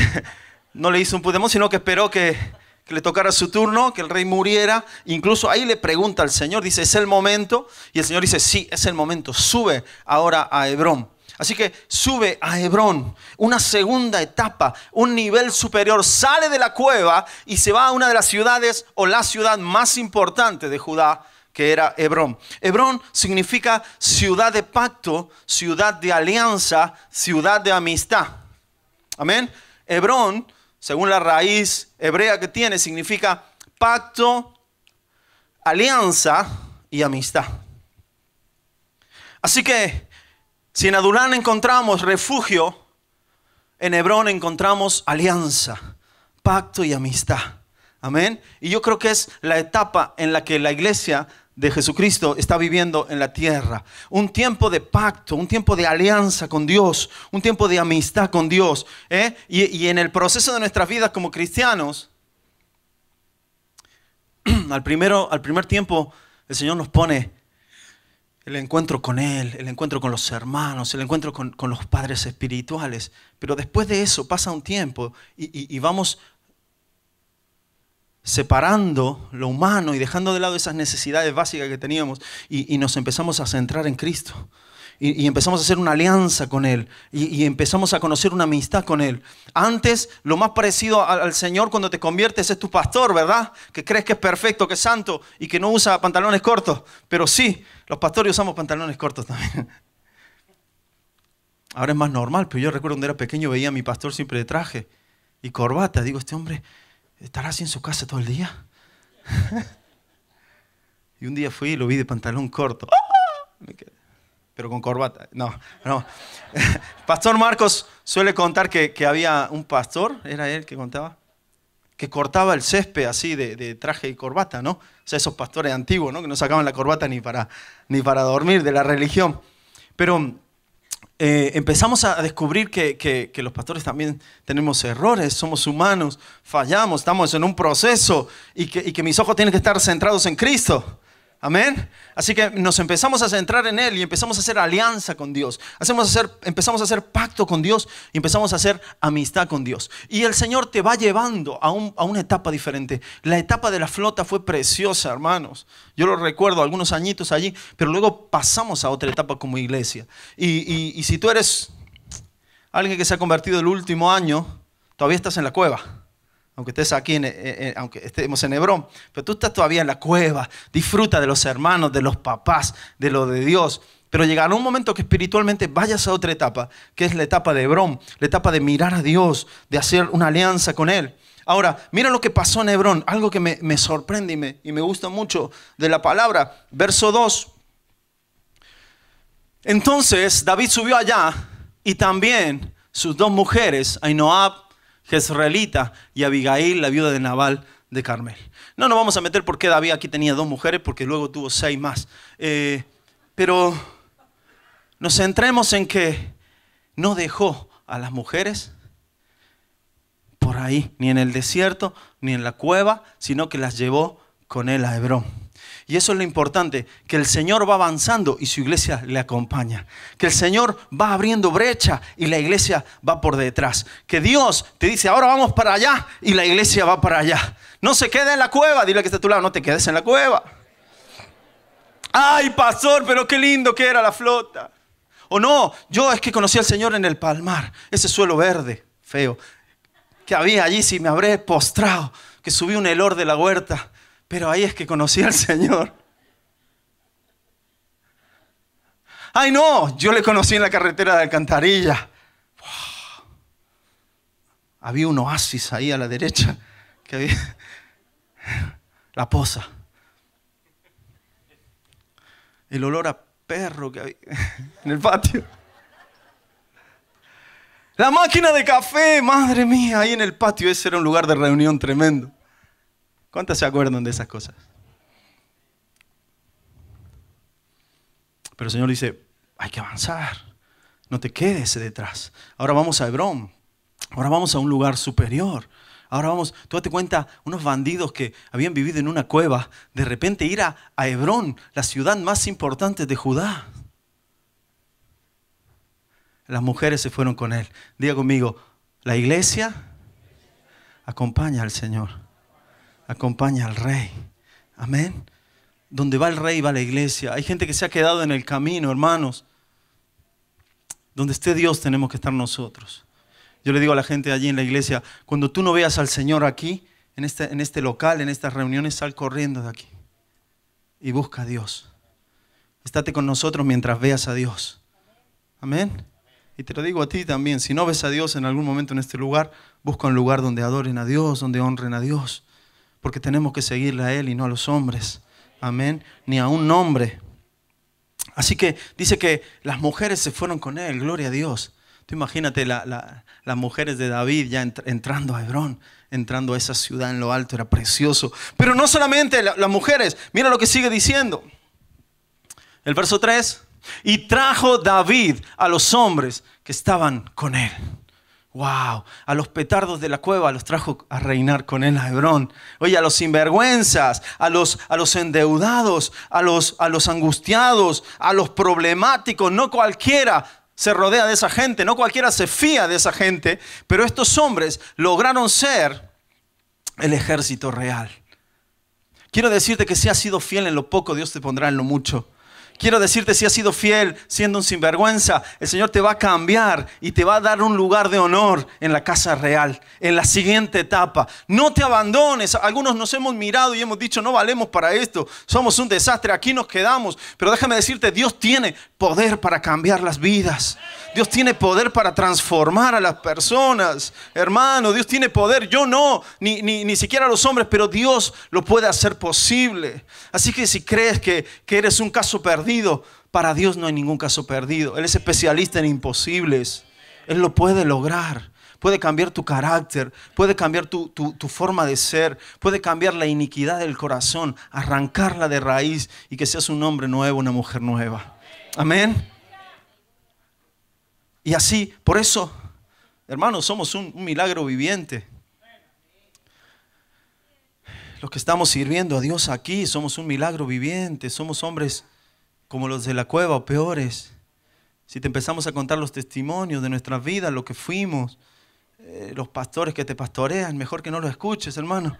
no le hizo un Puigdemont, sino que esperó que, que le tocara su turno, que el rey muriera. Incluso ahí le pregunta al Señor, dice, ¿es el momento? Y el Señor dice, sí, es el momento, sube ahora a Hebrón. Así que sube a Hebrón, una segunda etapa, un nivel superior, sale de la cueva y se va a una de las ciudades o la ciudad más importante de Judá, que era Hebrón. Hebrón significa ciudad de pacto, ciudad de alianza, ciudad de amistad. Amén. Hebrón, según la raíz hebrea que tiene, significa pacto, alianza y amistad. Así que si en Adulán encontramos refugio, en Hebrón encontramos alianza, pacto y amistad. Amén. Y yo creo que es la etapa en la que la iglesia de Jesucristo está viviendo en la tierra. Un tiempo de pacto, un tiempo de alianza con Dios, un tiempo de amistad con Dios. ¿eh? Y, en el proceso de nuestras vidas como cristianos, al, primero, al primer tiempo el Señor nos pone el encuentro con Él, el encuentro con los hermanos, el encuentro con, los padres espirituales. Pero después de eso pasa un tiempo y, vamos separando lo humano y dejando de lado esas necesidades básicas que teníamos y, y nos empezamos a centrar en Cristo y, empezamos a hacer una alianza con Él y, empezamos a conocer una amistad con Él. Antes, lo más parecido al, Señor cuando te conviertes es tu pastor, ¿verdad? Que crees que es perfecto, que es santo y que no usa pantalones cortos. Pero sí, los pastores usamos pantalones cortos también. Ahora es más normal, pero yo recuerdo cuando era pequeño veía a mi pastor siempre de traje y corbata. Digo, este hombre estará así en su casa todo el día. y un día fui y lo vi de pantalón corto. Me quedé pero con corbata. No, no. Pastor Marcos suele contar que, había un pastor, era él que contaba, que cortaba el césped así de, traje y corbata, ¿no? O sea, esos pastores antiguos, ¿no? Que no sacaban la corbata ni para, ni para dormir de la religión. Pero eh, empezamos a descubrir que, los pastores también tenemos errores, somos humanos, fallamos, estamos en un proceso y que mis ojos tienen que estar centrados en Cristo. Amén. Así que nos empezamos a centrar en Él y empezamos a hacer alianza con Dios. Hacemos hacer, empezamos a hacer pacto con Dios y empezamos a hacer amistad con Dios. Y el Señor te va llevando a, una etapa diferente. La etapa de la flota fue preciosa, hermanos. Yo lo recuerdo algunos añitos allí, pero luego pasamos a otra etapa como iglesia. Y, y si tú eres alguien que se ha convertido el último año, todavía estás en la cueva aunque estés aquí, aunque estemos en Hebrón, pero tú estás todavía en la cueva, disfruta de los hermanos, de los papás, de lo de Dios. Pero llegará un momento que espiritualmente vayas a otra etapa, que es la etapa de Hebrón, la etapa de mirar a Dios, de hacer una alianza con Él. Ahora, mira lo que pasó en Hebrón, algo que me, sorprende y me, y me gusta mucho de la palabra. Verso 2. Entonces David subió allá y también sus dos mujeres, Ainoab jezreelita, y Abigail, la viuda de Naval de Carmel. No nos vamos a meter porque David aquí tenía dos mujeres, porque luego tuvo seis más. Eh, pero nos centremos en que no dejó a las mujeres por ahí, ni en el desierto, ni en la cueva, sino que las llevó con él a Hebrón. Y eso es lo importante, que el Señor va avanzando y su iglesia le acompaña. Que el Señor va abriendo brecha y la iglesia va por detrás. Que Dios te dice, ahora vamos para allá y la iglesia va para allá. No se quede en la cueva, dile que está a tu lado, no te quedes en la cueva. Ay, pastor, pero qué lindo que era la flota. O no, yo es que conocí al Señor en el palmar, ese suelo verde, feo, que había allí, si me habré postrado, que subí un helor de la huerta pero ahí es que conocí al Señor. Ay, no, yo le conocí en la carretera de Alcantarilla. Había un oasis ahí a la derecha. Que había... La posa. El olor a perro que había en el patio. La máquina de café, madre mía, ahí en el patio, ese era un lugar de reunión tremendo. ¿Cuántas se acuerdan de esas cosas? Pero el Señor dice, hay que avanzar, no te quedes detrás. Ahora vamos a Hebrón, ahora vamos a un lugar superior. Ahora vamos, tú date cuenta, unos bandidos que habían vivido en una cueva, de repente ir a, a Hebrón, la ciudad más importante de Judá. Las mujeres se fueron con él. Diga conmigo, la iglesia acompaña al Señor acompaña al rey. Amén. Donde va el rey va la iglesia. Hay gente que se ha quedado en el camino, hermanos. Donde esté Dios tenemos que estar nosotros. Yo le digo a la gente allí en la iglesia, cuando tú no veas al Señor aquí, en este, en este local, en estas reuniones, sal corriendo de aquí y busca a Dios. Estate con nosotros mientras veas a Dios. Amén. Y te lo digo a ti también, si no ves a Dios en algún momento en este lugar, busca un lugar donde adoren a Dios, donde honren a Dios porque tenemos que seguirle a Él y no a los hombres. Amén. Ni a un hombre. Así que dice que las mujeres se fueron con Él, gloria a Dios. Tú imagínate las mujeres de David ya entrando a Hebrón, entrando a esa ciudad en lo alto, era precioso. Pero no solamente las mujeres, mira lo que sigue diciendo. El verso 3, y trajo David a los hombres que estaban con él. Wow, a los petardos de la cueva los trajo a reinar con él a Hebrón. Oye, a los sinvergüenzas, a los, endeudados, a los, a los angustiados, a los problemáticos. No cualquiera se rodea de esa gente, no cualquiera se fía de esa gente, pero estos hombres lograron ser el ejército real. Quiero decirte que si has sido fiel en lo poco, Dios te pondrá en lo mucho. Quiero decirte, si has sido fiel siendo un sinvergüenza, el Señor te va a cambiar y te va a dar un lugar de honor en la casa real, en la siguiente etapa. No te abandones. Algunos nos hemos mirado y hemos dicho, no valemos para esto, somos un desastre, aquí nos quedamos. Pero déjame decirte, Dios tiene poder para cambiar las vidas. Dios tiene poder para transformar a las personas. Hermano, Dios tiene poder. Yo no, ni, ni, ni siquiera los hombres, pero Dios lo puede hacer posible. Así que si crees que eres un caso perdido, para Dios no hay ningún caso perdido. Él es especialista en imposibles. Él lo puede lograr. Puede cambiar tu carácter, puede cambiar tu, forma de ser, puede cambiar la iniquidad del corazón, arrancarla de raíz y que seas un hombre nuevo, una mujer nueva. Amén. Y así, por eso, hermanos, somos un, un, milagro viviente. Los que estamos sirviendo a Dios aquí somos un milagro viviente, somos hombres como los de la cueva o peores. Si te empezamos a contar los testimonios de nuestras vidas, lo que fuimos, eh, los pastores que te pastorean, mejor que no lo escuches, hermano.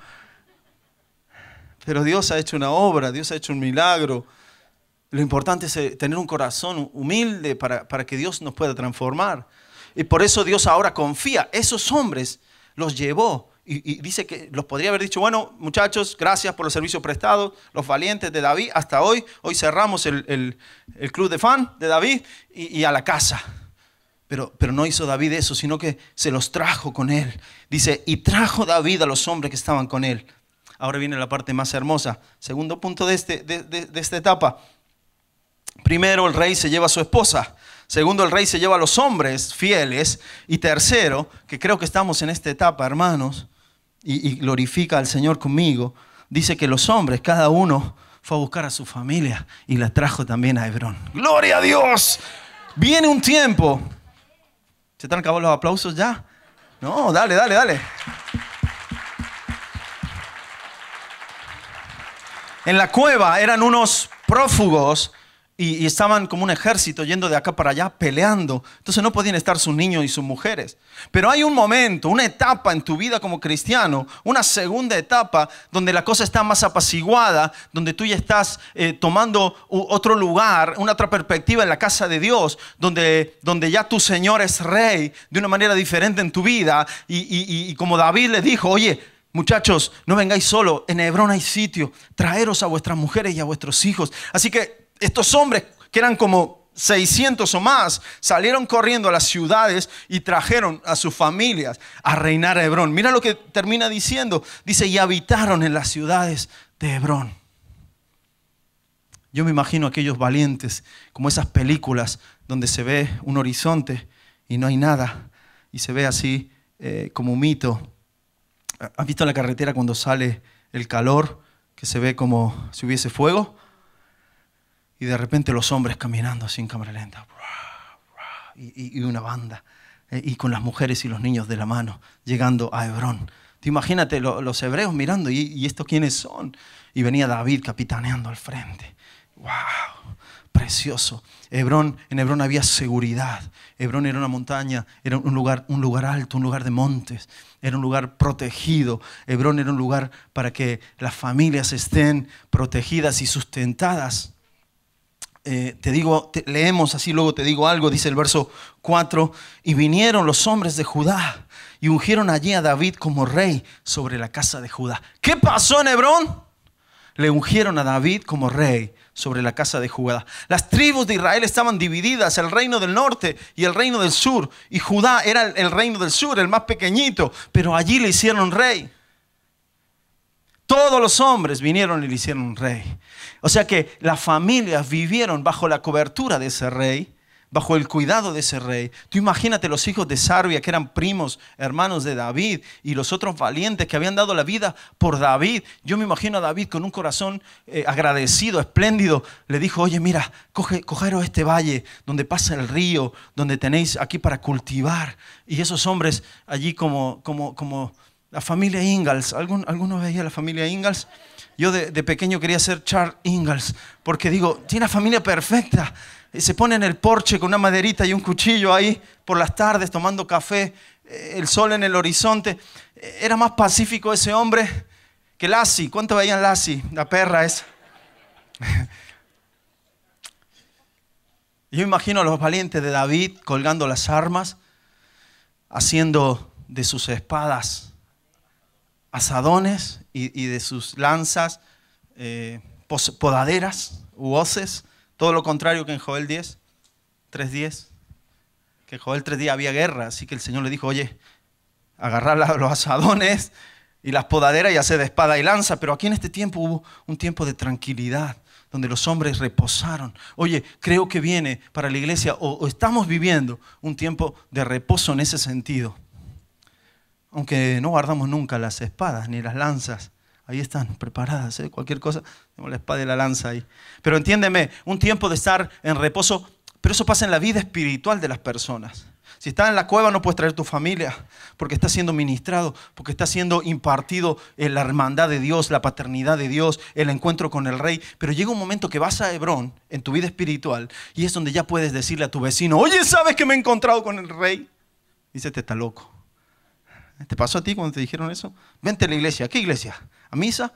Pero Dios ha hecho una obra, Dios ha hecho un milagro. Lo importante es eh, tener un corazón humilde para que Dios nos pueda transformar. Y por eso Dios ahora confía. Esos hombres los llevó y, dice que los podría haber dicho, bueno, muchachos, gracias por los servicios prestados, los valientes de David, hasta hoy, hoy cerramos el, club de fan de David y, a la casa. Pero, pero, no hizo David eso, sino que se los trajo con él. Dice, y trajo David a los hombres que estaban con él. Ahora viene la parte más hermosa. Segundo punto de, este, de esta etapa. Primero el rey se lleva a su esposa. Segundo, el rey se lleva a los hombres fieles. Y tercero, que creo que estamos en esta etapa, hermanos, y, glorifica al Señor conmigo, dice que los hombres, cada uno, fue a buscar a su familia y la trajo también a Hebrón. Gloria a Dios. Viene un tiempo. ¿Se están acabando los aplausos ya? No, dale, dale, dale. En la cueva eran unos prófugos y, estaban como un ejército yendo de acá para allá peleando. Entonces no podían estar sus niños y sus mujeres. Pero hay un momento, una etapa en tu vida como cristiano, una segunda etapa donde la cosa está más apaciguada, donde tú ya estás eh, tomando otro lugar, una otra perspectiva en la casa de Dios, donde, donde ya tu Señor es rey de una manera diferente en tu vida. y, y como David le dijo, oye, Muchachos, no vengáis solo, en Hebrón hay sitio, traeros a vuestras mujeres y a vuestros hijos. Así que estos hombres, que eran como 600 o más, salieron corriendo a las ciudades y trajeron a sus familias a reinar a Hebrón. Mira lo que termina diciendo. Dice, y habitaron en las ciudades de Hebrón. Yo me imagino aquellos valientes, como esas películas donde se ve un horizonte y no hay nada, y se ve así eh, como un mito. ¿Has visto la carretera cuando sale el calor, que se ve como si hubiese fuego? Y de repente los hombres caminando sin en cámara lenta. Y, una banda. Eh, y con las mujeres y los niños de la mano, llegando a Hebrón. Te imagínate los hebreos mirando, y, esto estos quiénes son? Y venía David capitaneando al frente. ¡Wow! Precioso. Hebrón, en Hebrón había seguridad. Hebrón era una montaña, era un lugar, un lugar alto, un lugar de montes, era un lugar protegido. Hebrón era un lugar para que las familias estén protegidas y sustentadas. Eh, te digo, leemos así, luego te digo algo, dice el verso 4, y vinieron los hombres de Judá y ungieron allí a David como rey sobre la casa de Judá. ¿Qué pasó en Hebrón? Le ungieron a David como rey sobre la casa de Judá. Las tribus de Israel estaban divididas, el reino del norte y el reino del sur, y Judá era el reino del sur, el más pequeñito, pero allí le hicieron rey. Todos los hombres vinieron y le hicieron rey. O sea que las familias vivieron bajo la cobertura de ese rey, bajo el cuidado de ese rey. Tú imagínate los hijos de Sarvia, que eran primos, hermanos de David, y los otros valientes que habían dado la vida por David. Yo me imagino a David con un corazón eh, agradecido, espléndido. Le dijo, oye, mira, coge, cogeros este valle donde pasa el río, donde tenéis aquí para cultivar. Y esos hombres allí como, la familia Ingalls. ¿Alguno, ¿Alguno veía la familia Ingalls? Yo de, pequeño quería ser Charles Ingalls, porque digo, tiene una familia perfecta. Y se pone en el porche con una maderita y un cuchillo ahí por las tardes tomando café, eh, el sol en el horizonte. Eh, era más pacífico ese hombre que Lassie. ¿Cuánto veían Lassie? La perra es Yo imagino a los valientes de David colgando las armas, haciendo de sus espadas asadones y, de sus lanzas eh, podaderas u hoces, todo lo contrario que en Joel 10, 3.10, que en Joel 3.10 había guerra, así que el Señor le dijo, oye, agarrar los asadones y las podaderas y hacer de espada y lanza, pero aquí en este tiempo hubo un tiempo de tranquilidad, donde los hombres reposaron. Oye, creo que viene para la iglesia o, o estamos viviendo un tiempo de reposo en ese sentido aunque no guardamos nunca las espadas ni las lanzas, ahí están preparadas, ¿eh? cualquier cosa, tengo la espada y la lanza ahí. Pero entiéndeme, un tiempo de estar en reposo, pero eso pasa en la vida espiritual de las personas. Si estás en la cueva no puedes traer tu familia, porque está siendo ministrado, porque está siendo impartido en la hermandad de Dios, la paternidad de Dios, el encuentro con el rey. Pero llega un momento que vas a Hebrón en tu vida espiritual y es donde ya puedes decirle a tu vecino, oye, ¿sabes que me he encontrado con el rey? Dice, te este está loco. ¿Te pasó a ti cuando te dijeron eso? Vente a la iglesia. qué iglesia? ¿A misa?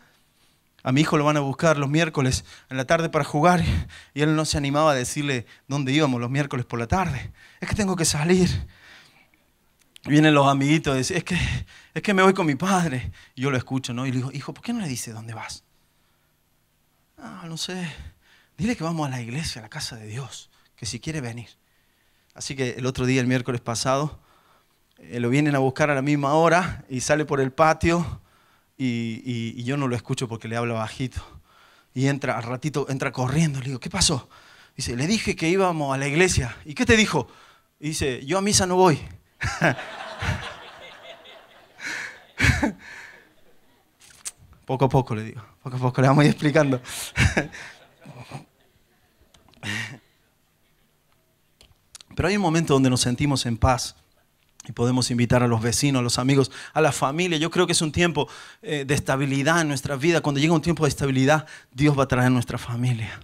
A mi hijo lo van a buscar los miércoles en la tarde para jugar y él no se animaba a decirle dónde íbamos los miércoles por la tarde. Es que tengo que salir. Vienen los amiguitos y dicen, es que, es que me voy con mi padre. Y yo lo escucho, ¿no? Y le digo, hijo, ¿por qué no le dices dónde vas? Ah, no sé. Dile que vamos a la iglesia, a la casa de Dios, que si quiere venir. Así que el otro día, el miércoles pasado, eh, lo vienen a buscar a la misma hora y sale por el patio y, yo no lo escucho porque le habla bajito. Y entra, al ratito entra corriendo, le digo, ¿qué pasó? Dice, le dije que íbamos a la iglesia. ¿Y qué te dijo? Y dice, yo a misa no voy. poco a poco le digo, poco a poco le vamos a ir explicando. Pero hay un momento donde nos sentimos en paz y podemos invitar a los vecinos, a los amigos, a la familia. Yo creo que es un tiempo eh, de estabilidad en nuestra vida. Cuando llega un tiempo de estabilidad, Dios va a traer a nuestra familia.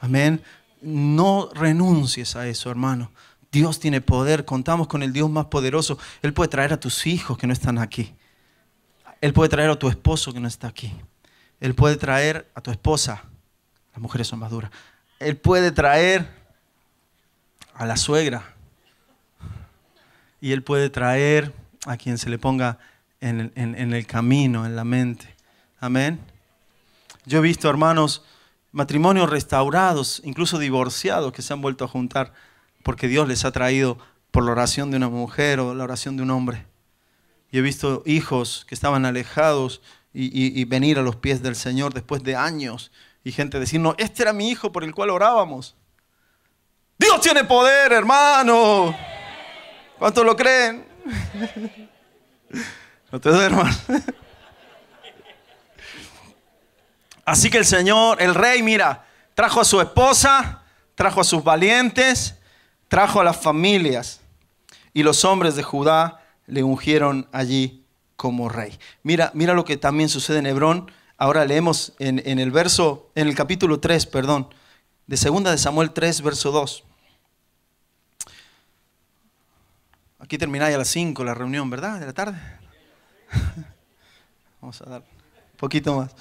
Amén. No renuncies a eso, hermano. Dios tiene poder. Contamos con el Dios más poderoso. Él puede traer a tus hijos que no están aquí. Él puede traer a tu esposo que no está aquí. Él puede traer a tu esposa. Las mujeres son más duras. Él puede traer a la suegra, y Él puede traer a quien se le ponga en el, camino, en la mente. Amén. Yo he visto, hermanos, matrimonios restaurados, incluso divorciados, que se han vuelto a juntar porque Dios les ha traído por la oración de una mujer o la oración de un hombre. Y he visto hijos que estaban alejados y, y, venir a los pies del Señor después de años y gente decir, no, este era mi hijo por el cual orábamos. Dios tiene poder, hermano. ¿Cuántos lo creen? No te duermas. Así que el Señor, el rey, mira, trajo a su esposa, trajo a sus valientes, trajo a las familias. Y los hombres de Judá le ungieron allí como rey. Mira, mira lo que también sucede en Hebrón. Ahora leemos en, el verso, en el capítulo 3, perdón, de segunda de Samuel 3, verso 2. Aquí termináis a las 5 la reunión, ¿verdad? De la tarde. Vamos a dar un poquito más.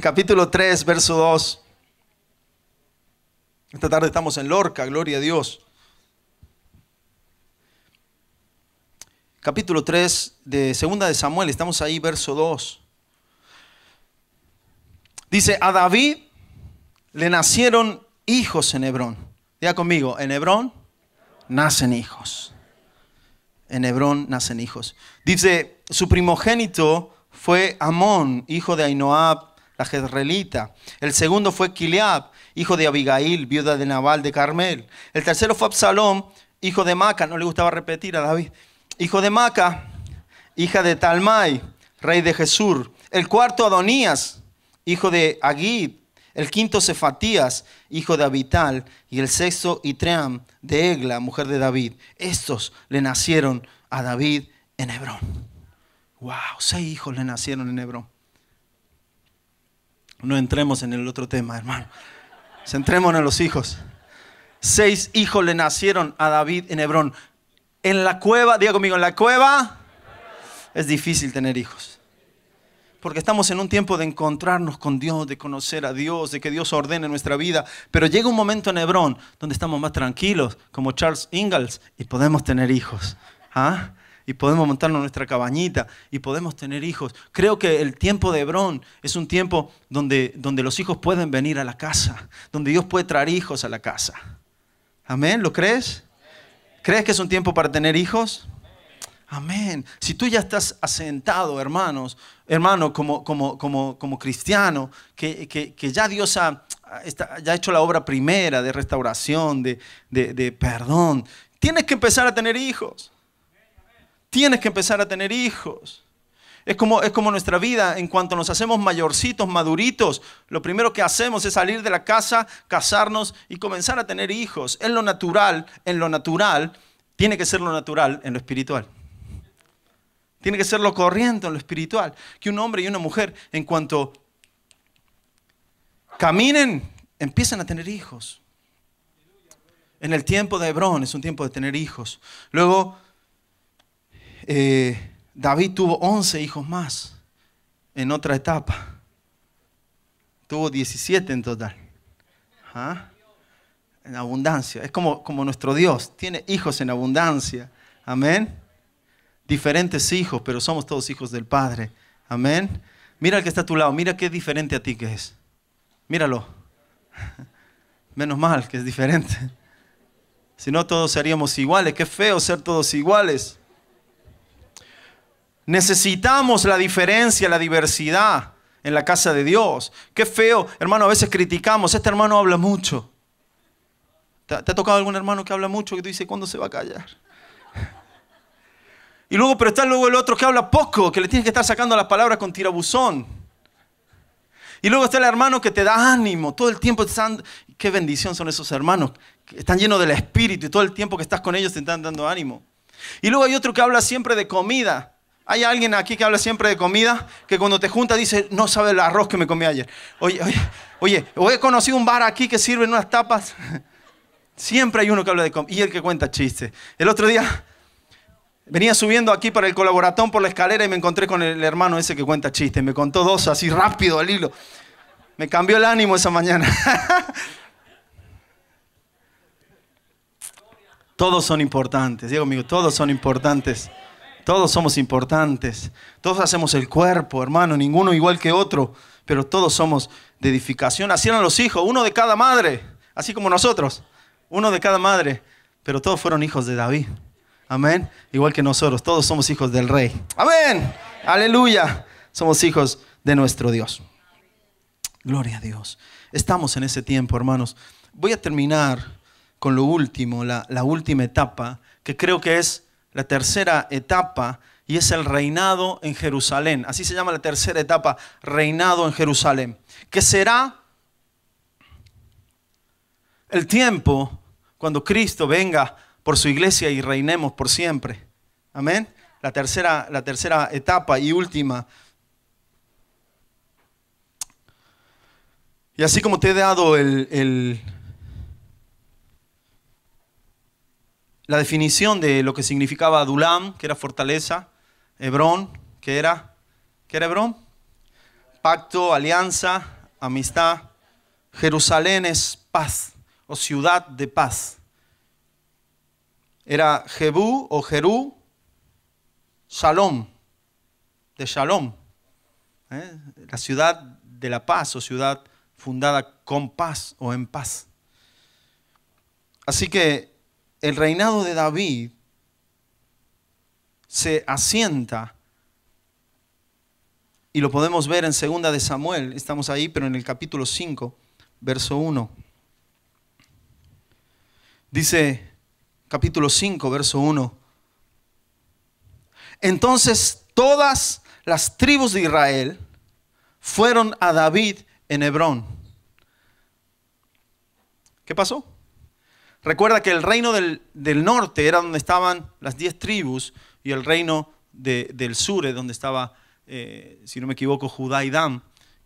Capítulo 3, verso 2. Esta tarde estamos en Lorca, gloria a Dios. Capítulo 3 de Segunda de Samuel, estamos ahí, verso 2. Dice, a David le nacieron hijos en Hebrón. Diga conmigo, en Hebrón nacen hijos en Hebrón nacen hijos. Dice, su primogénito fue Amón, hijo de Ainoab, la jezrelita. El segundo fue Kileab, hijo de Abigail, viuda de Nabal de Carmel. El tercero fue Absalom, hijo de Maca, no le gustaba repetir a David, hijo de Maca, hija de Talmai, rey de Jesús. El cuarto, Adonías, hijo de Agid, el quinto, Cefatías, hijo de Abital, y el sexto, Itream, de Egla, mujer de David. Estos le nacieron a David en Hebrón. ¡Wow! Seis hijos le nacieron en Hebrón. No entremos en el otro tema, hermano. Centrémonos en los hijos. Seis hijos le nacieron a David en Hebrón. En la cueva, diga conmigo, en la cueva es difícil tener hijos porque estamos en un tiempo de encontrarnos con Dios, de conocer a Dios, de que Dios ordene nuestra vida. Pero llega un momento en Hebrón donde estamos más tranquilos, como Charles Ingalls, y podemos tener hijos. ¿Ah? y podemos montarnos nuestra cabañita y podemos tener hijos. Creo que el tiempo de Hebrón es un tiempo donde, donde los hijos pueden venir a la casa, donde Dios puede traer hijos a la casa. Amén, ¿lo crees? ¿Crees que es un tiempo para tener hijos? Amén. Si tú ya estás asentado, hermanos, hermano, como, como, como, como cristiano, que, ya Dios ha, ya hecho la obra primera de restauración, de, de, de perdón, tienes que empezar a tener hijos. Tienes que empezar a tener hijos. Es como, es como nuestra vida, en cuanto nos hacemos mayorcitos, maduritos, lo primero que hacemos es salir de la casa, casarnos y comenzar a tener hijos. Es lo natural, en lo natural, tiene que ser lo natural en lo espiritual. Tiene que ser lo corriente lo espiritual. Que un hombre y una mujer, en cuanto caminen, empiezan a tener hijos. En el tiempo de Hebrón es un tiempo de tener hijos. Luego, eh, David tuvo 11 hijos más en otra etapa. Tuvo 17 en total. ¿Ah? En abundancia. Es como, como nuestro Dios. Tiene hijos en abundancia. Amén diferentes hijos, pero somos todos hijos del Padre. Amén. Mira al que está a tu lado, mira qué diferente a ti que es. Míralo. Menos mal que es diferente. Si no, todos seríamos iguales. Qué feo ser todos iguales. Necesitamos la diferencia, la diversidad en la casa de Dios. Qué feo, hermano, a veces criticamos. Este hermano habla mucho. ¿Te, ha tocado algún hermano que habla mucho que tú dices, ¿cuándo se va a callar? Y luego, pero está luego el otro que habla poco, que le tiene que estar sacando las palabras con tirabuzón. Y luego está el hermano que te da ánimo, todo el tiempo están... Qué bendición son esos hermanos, están llenos del espíritu y todo el tiempo que estás con ellos te están dando ánimo. Y luego hay otro que habla siempre de comida. ¿Hay alguien aquí que habla siempre de comida? Que cuando te junta dice, no sabe el arroz que me comí ayer. Oye, oye, oye, he conocido un bar aquí que sirve unas tapas. Siempre hay uno que habla de comida. Y el que cuenta chistes. El otro día Venía subiendo aquí para el colaboratón por la escalera y me encontré con el hermano ese que cuenta chistes. Me contó dos así rápido al hilo. Me cambió el ánimo esa mañana. todos son importantes. Digo, amigo, todos son importantes. Todos somos importantes. Todos hacemos el cuerpo, hermano. Ninguno igual que otro. Pero todos somos de edificación. Así eran los hijos. Uno de cada madre. Así como nosotros. Uno de cada madre. Pero todos fueron hijos de David. Amén. Igual que nosotros, todos somos hijos del Rey. Amén. Aleluya. Somos hijos de nuestro Dios. Gloria a Dios. Estamos en ese tiempo, hermanos. Voy a terminar con lo último, la, última etapa, que creo que es la tercera etapa y es el reinado en Jerusalén. Así se llama la tercera etapa, reinado en Jerusalén, que será el tiempo cuando Cristo venga por su iglesia y reinemos por siempre. Amén. La tercera, la tercera etapa y última. Y así como te he dado el, la definición de lo que significaba Dulam, que era fortaleza, Hebrón, que era, era Hebrón? Pacto, alianza, amistad. Jerusalén es paz o ciudad de paz. Era Jebú o Jerú Shalom, de Shalom, ¿eh? la ciudad de la paz o ciudad fundada con paz o en paz. Así que el reinado de David se asienta y lo podemos ver en segunda de Samuel, estamos ahí, pero en el capítulo 5, verso 1. Dice, capítulo 5, verso 1. Entonces todas las tribus de Israel fueron a David en Hebrón. ¿Qué pasó? Recuerda que el reino del, norte era donde estaban las diez tribus y el reino del sur es donde estaba, eh, si no me equivoco, Judá y Dan,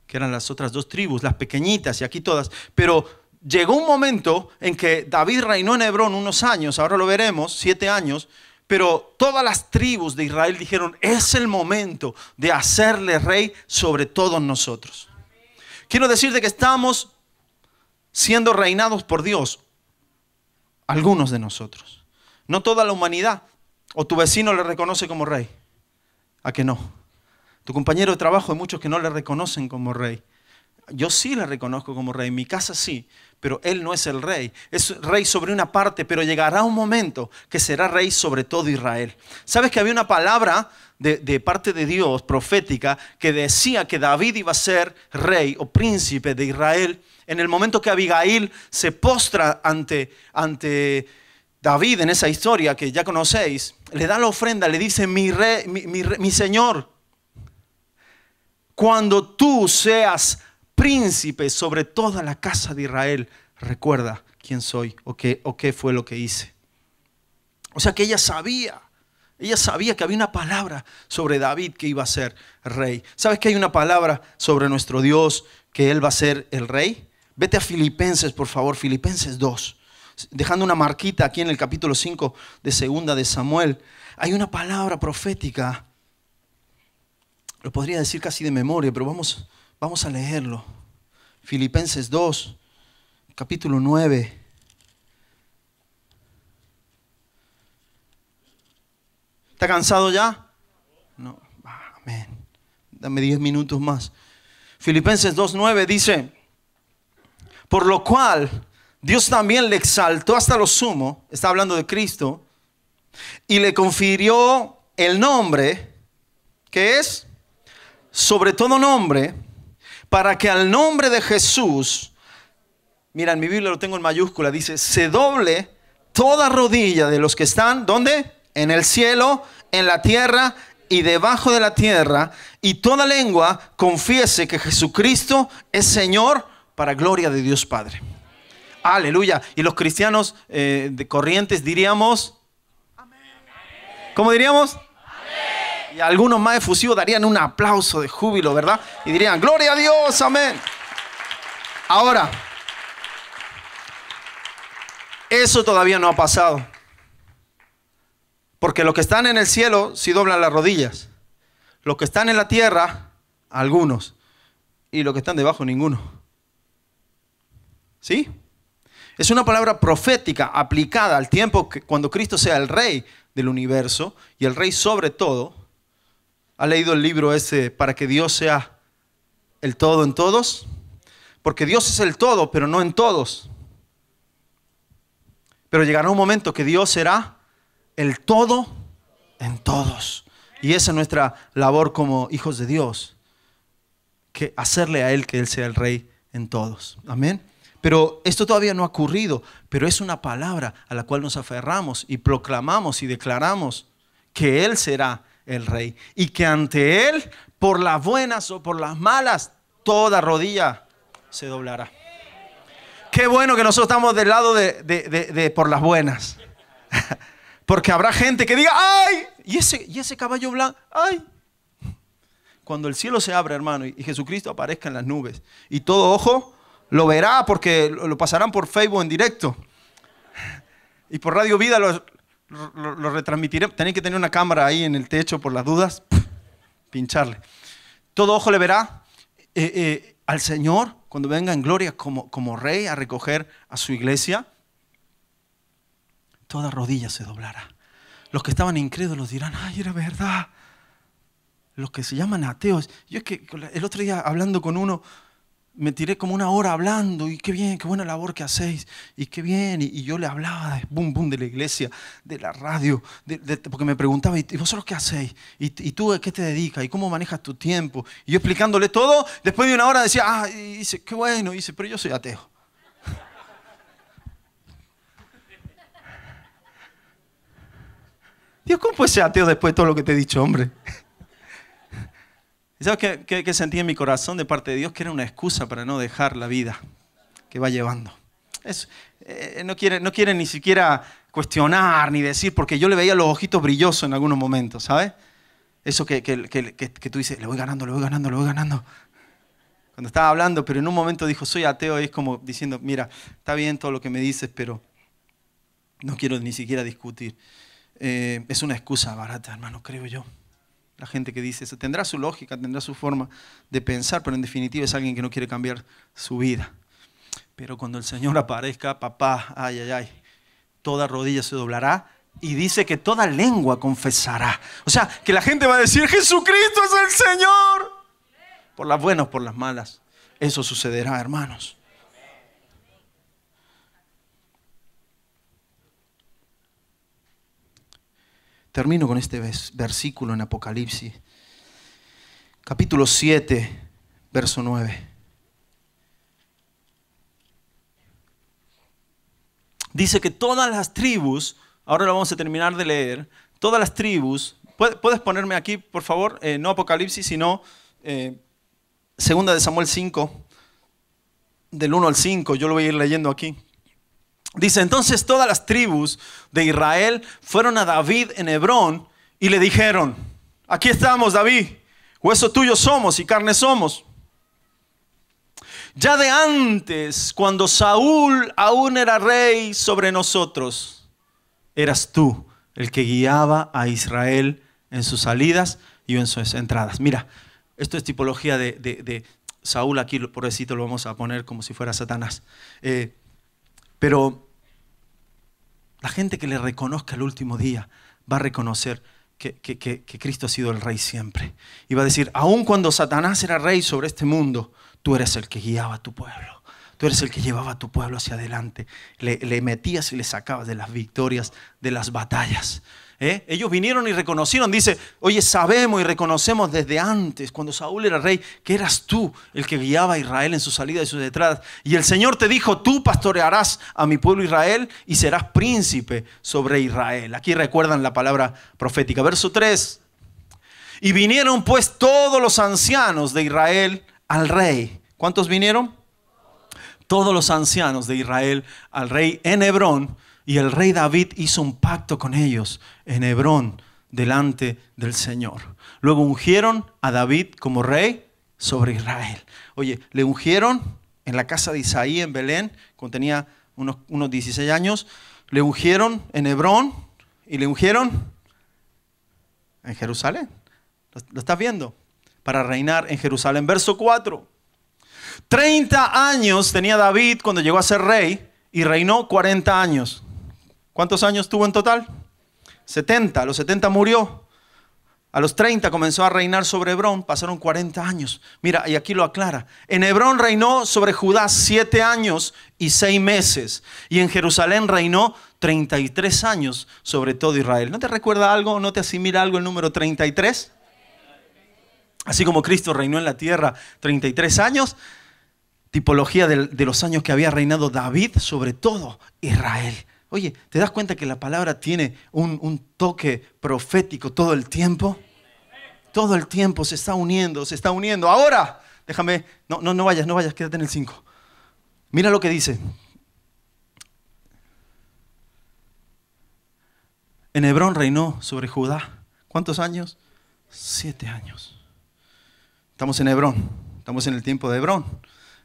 que eran las otras dos tribus, las pequeñitas y aquí todas. Pero llegó un momento en que David reinó en Hebrón unos años, ahora lo veremos, siete años, pero todas las tribus de Israel dijeron, es el momento de hacerle rey sobre todos nosotros. Quiero decirte que estamos siendo reinados por Dios, algunos de nosotros, no toda la humanidad, o tu vecino le reconoce como rey, a que no. Tu compañero de trabajo hay muchos que no le reconocen como rey. Yo sí le reconozco como rey, mi casa sí, pero Él no es el rey. Es rey sobre una parte, pero llegará un momento que será rey sobre todo Israel. ¿Sabes que había una palabra de, parte de Dios profética que decía que David iba a ser rey o príncipe de Israel? En el momento que Abigail se postra ante, ante David en esa historia que ya conocéis, le da la ofrenda, le dice, mi, rey, mi, mi señor, cuando tú seas príncipe sobre toda la casa de Israel recuerda quién soy o qué, o qué fue lo que hice. O sea que ella sabía, ella sabía que había una palabra sobre David que iba a ser rey. ¿Sabes que hay una palabra sobre nuestro Dios que él va a ser el rey? Vete a Filipenses, por favor, Filipenses 2. Dejando una marquita aquí en el capítulo 5 de segunda de Samuel, hay una palabra profética. Lo podría decir casi de memoria, pero vamos Vamos a leerlo. Filipenses 2, capítulo 9. ¿Está cansado ya? No, amén. Dame 10 minutos más. Filipenses 2, 9 dice, por lo cual Dios también le exaltó hasta lo sumo, está hablando de Cristo, y le confirió el nombre, que es sobre todo nombre, para que al nombre de Jesús, mira, en mi Biblia lo tengo en mayúscula, dice, se doble toda rodilla de los que están, ¿dónde? En el cielo, en la tierra y debajo de la tierra, y toda lengua confiese que Jesucristo es Señor para gloria de Dios Padre. Aleluya. Y los cristianos eh, de corrientes diríamos, ¿cómo diríamos? Y algunos más efusivos darían un aplauso de júbilo, ¿verdad? Y dirían, gloria a Dios, amén. Ahora, eso todavía no ha pasado. Porque los que están en el cielo sí doblan las rodillas. Los que están en la tierra, algunos. Y los que están debajo, ninguno. ¿Sí? Es una palabra profética aplicada al tiempo que cuando Cristo sea el rey del universo y el rey sobre todo. ¿Ha leído el libro ese para que Dios sea el todo en todos? Porque Dios es el todo, pero no en todos. Pero llegará un momento que Dios será el todo en todos. Y esa es nuestra labor como hijos de Dios, que hacerle a Él que Él sea el rey en todos. Amén. Pero esto todavía no ha ocurrido, pero es una palabra a la cual nos aferramos y proclamamos y declaramos que Él será el rey. Y que ante él, por las buenas o por las malas, toda rodilla se doblará. Qué bueno que nosotros estamos del lado de, por las buenas. Porque habrá gente que diga, ¡ay! Y ese, y ese caballo blanco, ¡ay! Cuando el cielo se abra, hermano, y Jesucristo aparezca en las nubes, y todo ojo lo verá porque lo pasarán por Facebook en directo. Y por Radio Vida lo, lo, retransmitiré. Tenéis que tener una cámara ahí en el techo por las dudas. Pincharle. Todo ojo le verá eh, eh, al Señor cuando venga en gloria como, como rey a recoger a su iglesia. Toda rodilla se doblará. Los que estaban incrédulos dirán, ay, era verdad. Los que se llaman ateos. Yo es que el otro día hablando con uno, me tiré como una hora hablando y qué bien, qué buena labor que hacéis y qué bien. Y, yo le hablaba de boom, boom de la iglesia, de la radio, porque me preguntaba, ¿y vosotros qué hacéis? ¿Y, tú qué te dedicas? ¿Y cómo manejas tu tiempo? Y yo explicándole todo, después de una hora decía, ah, y dice, qué bueno, y dice, pero yo soy ateo. Dios, ¿cómo puede ser ateo después de todo lo que te he dicho, hombre? sabes qué, sentí en mi corazón de parte de Dios? Que era una excusa para no dejar la vida que va llevando. Eh, no, quiere, no quiere ni siquiera cuestionar ni decir, porque yo le veía los ojitos brillosos en algunos momentos, ¿sabes? Eso que, que, tú dices, le voy ganando, le voy ganando, le voy ganando. Cuando estaba hablando, pero en un momento dijo, soy ateo, y es como diciendo, mira, está bien todo lo que me dices, pero no quiero ni siquiera discutir. Eh, es una excusa barata, hermano, creo yo la gente que dice eso. Tendrá su lógica, tendrá su forma de pensar, pero en definitiva es alguien que no quiere cambiar su vida. Pero cuando el Señor aparezca, papá, ay, ay, ay, toda rodilla se doblará y dice que toda lengua confesará. O sea, que la gente va a decir, Jesucristo es el Señor. Por las buenas, por las malas. Eso sucederá, hermanos. Termino con este versículo en Apocalipsis, capítulo 7, verso 9. Dice que todas las tribus, ahora lo vamos a terminar de leer, todas las tribus, puedes ponerme aquí, por favor, eh, no Apocalipsis, sino eh, Segunda de Samuel 5, del 1 al 5, yo lo voy a ir leyendo aquí. Dice, entonces todas las tribus de Israel fueron a David en Hebrón y le dijeron, aquí estamos David, hueso tuyo somos y carne somos. Ya de antes, cuando Saúl aún era rey sobre nosotros, eras tú el que guiaba a Israel en sus salidas y en sus entradas. Mira, esto es tipología de, Saúl, aquí por pobrecito lo vamos a poner como si fuera Satanás. Eh, pero la gente que le reconozca el último día va a reconocer que, Cristo ha sido el rey siempre. Y va a decir, aun cuando Satanás era rey sobre este mundo, tú eres el que guiaba a tu pueblo. Tú eres el que llevaba a tu pueblo hacia adelante. le metías y le sacabas de las victorias, de las batallas. ¿Eh? Ellos vinieron y reconocieron, dice, oye, sabemos y reconocemos desde antes, cuando Saúl era rey, que eras tú el que guiaba a Israel en su salida y sus detrás. Y el Señor te dijo, tú pastorearás a mi pueblo Israel y serás príncipe sobre Israel. Aquí recuerdan la palabra profética. Verso 3. Y vinieron pues todos los ancianos de Israel al rey. ¿Cuántos vinieron? Todos los ancianos de Israel al rey en Hebrón y el rey David hizo un pacto con ellos en Hebrón delante del Señor. Luego ungieron a David como rey sobre Israel. Oye, le ungieron en la casa de Isaí en Belén, cuando tenía unos, unos 16 años, le ungieron en Hebrón y le ungieron en Jerusalén. ¿Lo, lo estás viendo? Para reinar en Jerusalén. Verso 4. 30 años tenía David cuando llegó a ser rey y reinó 40 años. ¿Cuántos años tuvo en total? 70. A los 70 murió. A los 30 comenzó a reinar sobre Hebrón, pasaron 40 años. Mira, y aquí lo aclara. En Hebrón reinó sobre Judá 7 años y 6 meses. Y en Jerusalén reinó 33 años sobre todo Israel. ¿No te recuerda algo? ¿No te asimila algo el número 33? Así como Cristo reinó en la tierra 33 años, tipología de, de los años que había reinado David sobre todo Israel. Oye, ¿te das cuenta que la palabra tiene un, toque profético todo el tiempo? Todo el tiempo se está uniendo, se está uniendo. Ahora, déjame, no, no, vayas, no vayas, quédate en el 5. Mira lo que dice. En Hebrón reinó sobre Judá. ¿Cuántos años? Siete años. Estamos en Hebrón. Estamos en el tiempo de Hebrón.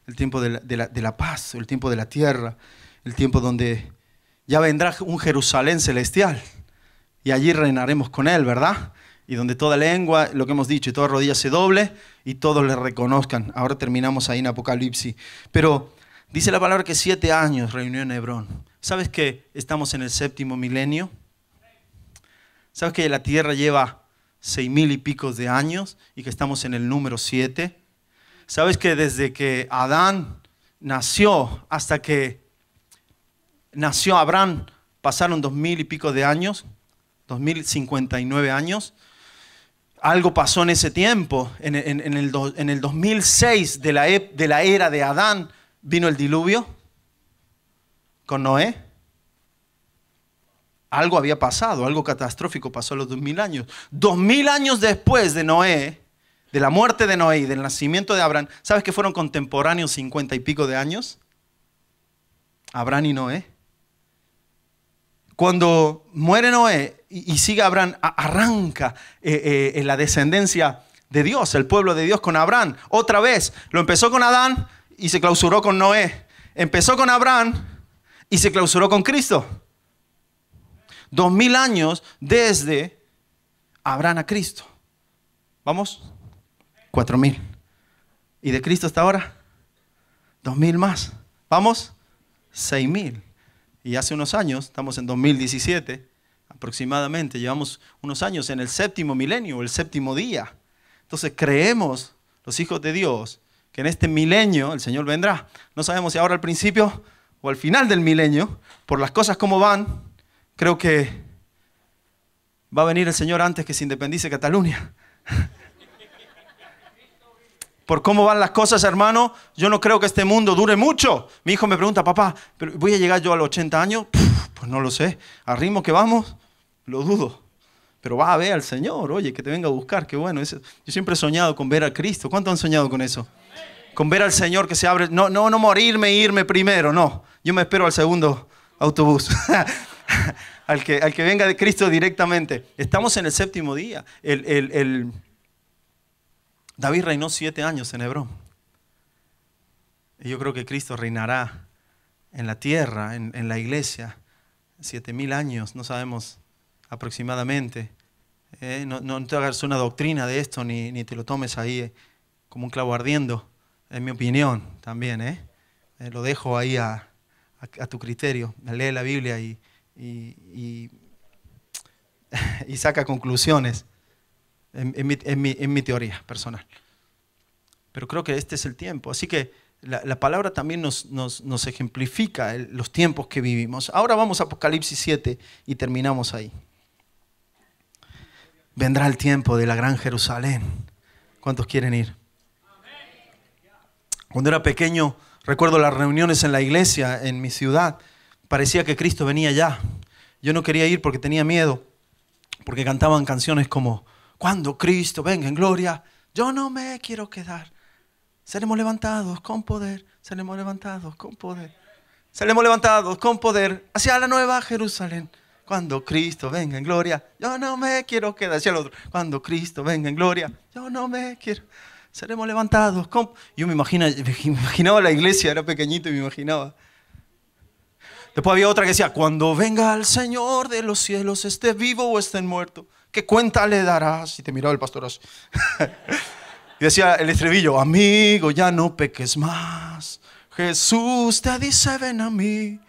El tiempo de de la paz, el tiempo de la tierra, el tiempo donde ya vendrá un Jerusalén celestial y allí reinaremos con Él, ¿verdad? Y donde toda lengua, lo que hemos dicho, y toda rodilla se doble y todos le reconozcan. Ahora terminamos ahí en Apocalipsis. Pero dice la palabra que siete años reunió en Hebrón. ¿Sabes que estamos en el séptimo milenio? ¿Sabes que la tierra lleva seis mil y picos de años y que estamos en el número siete? ¿Sabes que desde que Adán nació hasta que nació Abraham, pasaron dos mil y pico de años, dos mil cincuenta y nueve años. Algo pasó en ese tiempo, en, el, en el, 2006 de la, era de Adán vino el diluvio con Noé. Algo había pasado, algo catastrófico pasó a los mil años. dos mil años después de Noé, de la muerte de Noé y del nacimiento de Abraham, ¿sabes que fueron contemporáneos cincuenta y pico de años? Abraham y Noé cuando muere Noé y, sigue Abraham, arranca eh, eh, la descendencia de Dios, el pueblo de Dios con Abraham. Otra vez, lo empezó con Adán y se clausuró con Noé. Empezó con Abraham y se clausuró con Cristo. Dos mil años desde Abraham a Cristo. ¿Vamos? Cuatro mil. ¿Y de Cristo hasta ahora? Dos mil más. ¿Vamos? Seis mil. Y hace unos años, estamos en 2017 aproximadamente, llevamos unos años en el séptimo milenio, el séptimo día. Entonces creemos, los hijos de Dios, que en este milenio el Señor vendrá. No sabemos si ahora al principio o al final del milenio, por las cosas como van, creo que va a venir el Señor antes que se independice Cataluña por cómo van las cosas, hermano, yo no creo que este mundo dure mucho. Mi hijo me pregunta, papá, ¿pero ¿voy a llegar yo a los 80 años? pues no lo sé. Al ritmo que vamos, lo dudo. Pero va a ver al Señor, oye, que te venga a buscar, qué bueno. Yo siempre he soñado con ver a Cristo. ¿Cuánto han soñado con eso? Con ver al Señor que se abre. No, no, no morirme, e irme primero, no. Yo me espero al segundo autobús. al, que, al que venga de Cristo directamente. Estamos en el séptimo día. el David reinó siete años en Hebrón. Y yo creo que Cristo reinará en la tierra, en, la iglesia, siete mil años, no sabemos aproximadamente. ¿eh? no, te hagas una doctrina de esto, ni, te lo tomes ahí eh, como un clavo ardiendo, en mi opinión también. ¿eh? lo dejo ahí a, tu criterio. Lee la Biblia y, y saca conclusiones en, mi, teoría personal. Pero creo que este es el tiempo. Así que la, palabra también nos, nos, ejemplifica los tiempos que vivimos. Ahora vamos a Apocalipsis 7 y terminamos ahí. Vendrá el tiempo de la gran Jerusalén. ¿Cuántos quieren ir? Cuando era pequeño, recuerdo las reuniones en la iglesia, en mi ciudad. Parecía que Cristo venía ya. Yo no quería ir porque tenía miedo, porque cantaban canciones como cuando Cristo venga en gloria, yo no me quiero quedar. Seremos levantados con poder, seremos levantados con poder. Seremos levantados con poder hacia la nueva Jerusalén. Cuando Cristo venga en gloria, yo no me quiero quedar. Hacia el otro, cuando Cristo venga en gloria, yo no me quiero. Seremos levantados con... Yo me, imaginaba, me imaginaba la iglesia, era pequeñito y me imaginaba. Después había otra que decía, cuando venga el Señor de los cielos, esté vivo o esté muerto. ¿Qué cuenta le darás? Y te miraba el pastor y decía el estribillo, amigo, ya no peques más. Jesús te dice, ven a mí.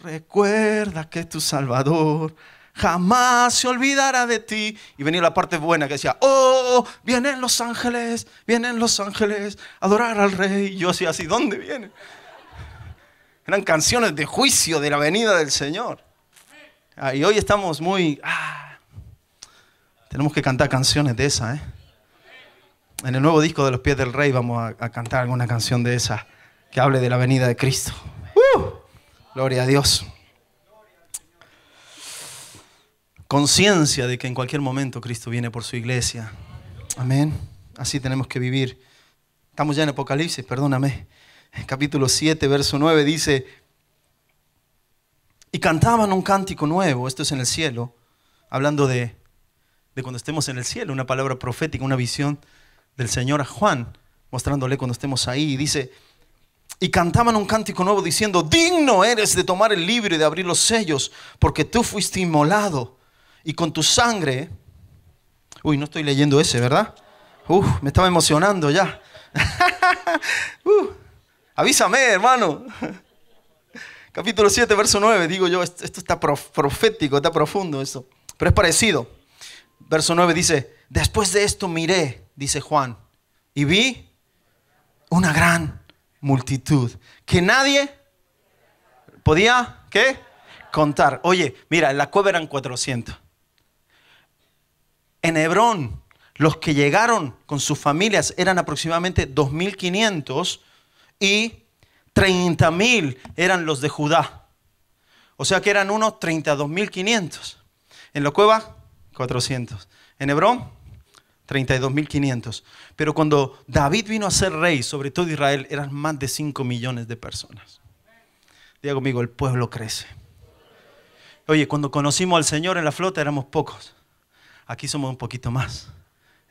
Recuerda que tu Salvador jamás se olvidará de ti. Y venía la parte buena que decía, oh, vienen los ángeles, vienen los ángeles, a adorar al rey. Y yo hacía así, ¿dónde viene? Eran canciones de juicio de la venida del Señor. Ah, y hoy estamos muy... Ah, tenemos que cantar canciones de esas, ¿eh? En el nuevo disco de Los Pies del Rey vamos a, cantar alguna canción de esa que hable de la venida de Cristo. Gloria a Dios. Conciencia de que en cualquier momento Cristo viene por su iglesia. Amén. Así tenemos que vivir. Estamos ya en Apocalipsis, perdóname. capítulo 7, verso 9 dice, y cantaban un cántico nuevo, esto es en el cielo, hablando de cuando estemos en el cielo, una palabra profética, una visión del Señor a Juan, mostrándole cuando estemos ahí. Y dice, y cantaban un cántico nuevo diciendo, digno eres de tomar el libro y de abrir los sellos, porque tú fuiste inmolado y con tu sangre... Uy, no estoy leyendo ese, ¿verdad? Uf, me estaba emocionando ya. Uh, avísame, hermano. Capítulo 7, verso 9, digo yo, esto, está profético, está profundo eso, pero es parecido verso 9 dice, después de esto miré, dice Juan, y vi una gran multitud que nadie podía, ¿qué? Contar. Oye, mira, en la cueva eran 400. En Hebrón, los que llegaron con sus familias eran aproximadamente 2.500 y 30.000 eran los de Judá. O sea que eran unos 32.500. En la cueva 400. En Hebrón, 32.500. Pero cuando David vino a ser rey sobre todo Israel, eran más de 5 millones de personas. Diga conmigo, el pueblo crece. Oye, cuando conocimos al Señor en la flota éramos pocos. Aquí somos un poquito más.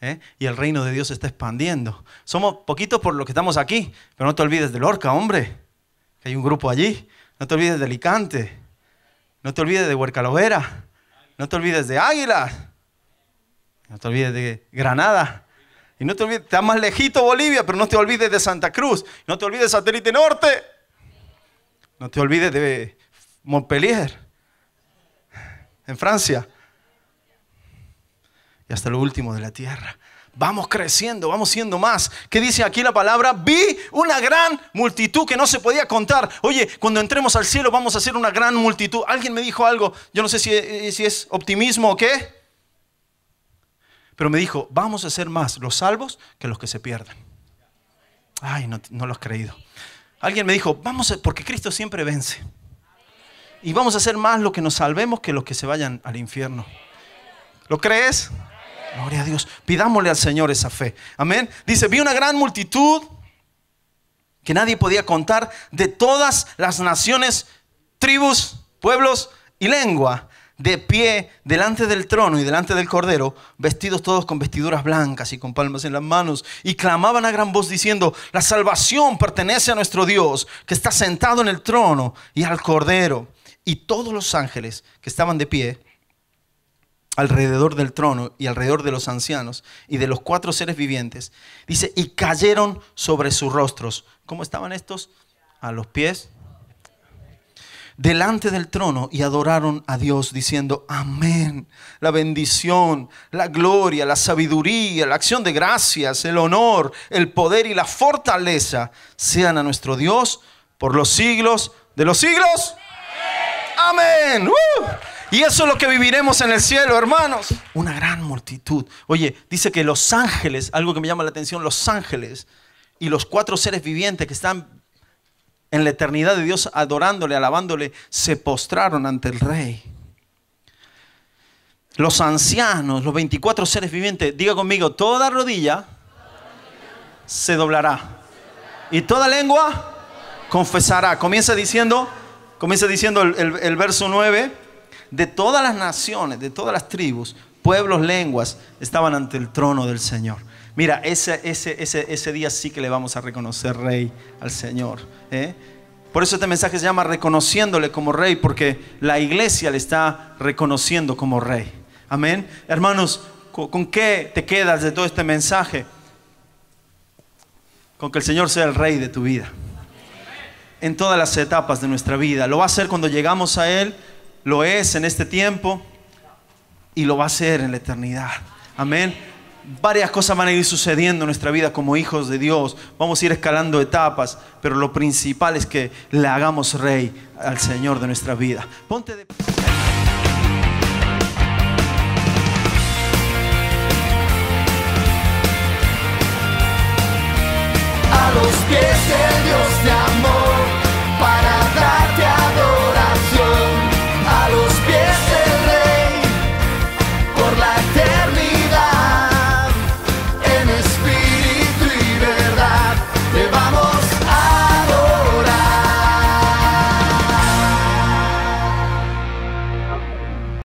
¿eh? Y el reino de Dios se está expandiendo. Somos poquitos por lo que estamos aquí. Pero no te olvides de Lorca, hombre. Que hay un grupo allí. No te olvides de Alicante. No te olvides de Huercalovera. No te olvides de Águila. No te olvides de Granada. Y no te olvides, está más lejito Bolivia, pero no te olvides de Santa Cruz. No te olvides de Satélite Norte. No te olvides de Montpellier, en Francia. Y hasta lo último de la tierra vamos creciendo, vamos siendo más. ¿Qué dice aquí la palabra? Vi una gran multitud que no se podía contar. Oye, cuando entremos al cielo vamos a ser una gran multitud. Alguien me dijo algo, yo no sé si, eh, es optimismo o qué, pero me dijo, vamos a ser más los salvos que los que se pierden. Ay, no, lo has creído. Alguien me dijo, vamos a, porque Cristo siempre vence. Y vamos a ser más los que nos salvemos que los que se vayan al infierno. ¿Lo crees? Gloria a Dios. Pidámosle al Señor esa fe. Amén. Dice, vi una gran multitud que nadie podía contar de todas las naciones, tribus, pueblos y lengua, de pie delante del trono y delante del cordero, vestidos todos con vestiduras blancas y con palmas en las manos, y clamaban a gran voz diciendo, la salvación pertenece a nuestro Dios, que está sentado en el trono y al cordero. Y todos los ángeles que estaban de pie alrededor del trono y alrededor de los ancianos y de los cuatro seres vivientes. Dice, y cayeron sobre sus rostros. ¿Cómo estaban estos? A los pies. Delante del trono y adoraron a Dios diciendo, amén. La bendición, la gloria, la sabiduría, la acción de gracias, el honor, el poder y la fortaleza sean a nuestro Dios por los siglos de los siglos. Amén. Y eso es lo que viviremos en el cielo, hermanos. Una gran multitud. Oye, dice que los ángeles, algo que me llama la atención, los ángeles y los cuatro seres vivientes que están en la eternidad de Dios adorándole, alabándole, se postraron ante el rey. Los ancianos, los 24 seres vivientes, diga conmigo, toda rodilla se doblará. Y toda lengua confesará. Comienza diciendo, comienza diciendo el, verso 9 de todas las naciones, de todas las tribus, pueblos, lenguas, estaban ante el trono del Señor. Mira, ese, ese, ese, ese día sí que le vamos a reconocer rey al Señor. ¿eh? Por eso este mensaje se llama reconociéndole como rey, porque la iglesia le está reconociendo como rey. Amén. Hermanos, ¿con qué te quedas de todo este mensaje? Con que el Señor sea el rey de tu vida. En todas las etapas de nuestra vida. Lo va a hacer cuando llegamos a Él, lo es en este tiempo y lo va a ser en la eternidad. Amén. Varias cosas van a ir sucediendo en nuestra vida como hijos de Dios. Vamos a ir escalando etapas, pero lo principal es que le hagamos rey al Señor de nuestra vida. Ponte de A los pies de Dios de amor.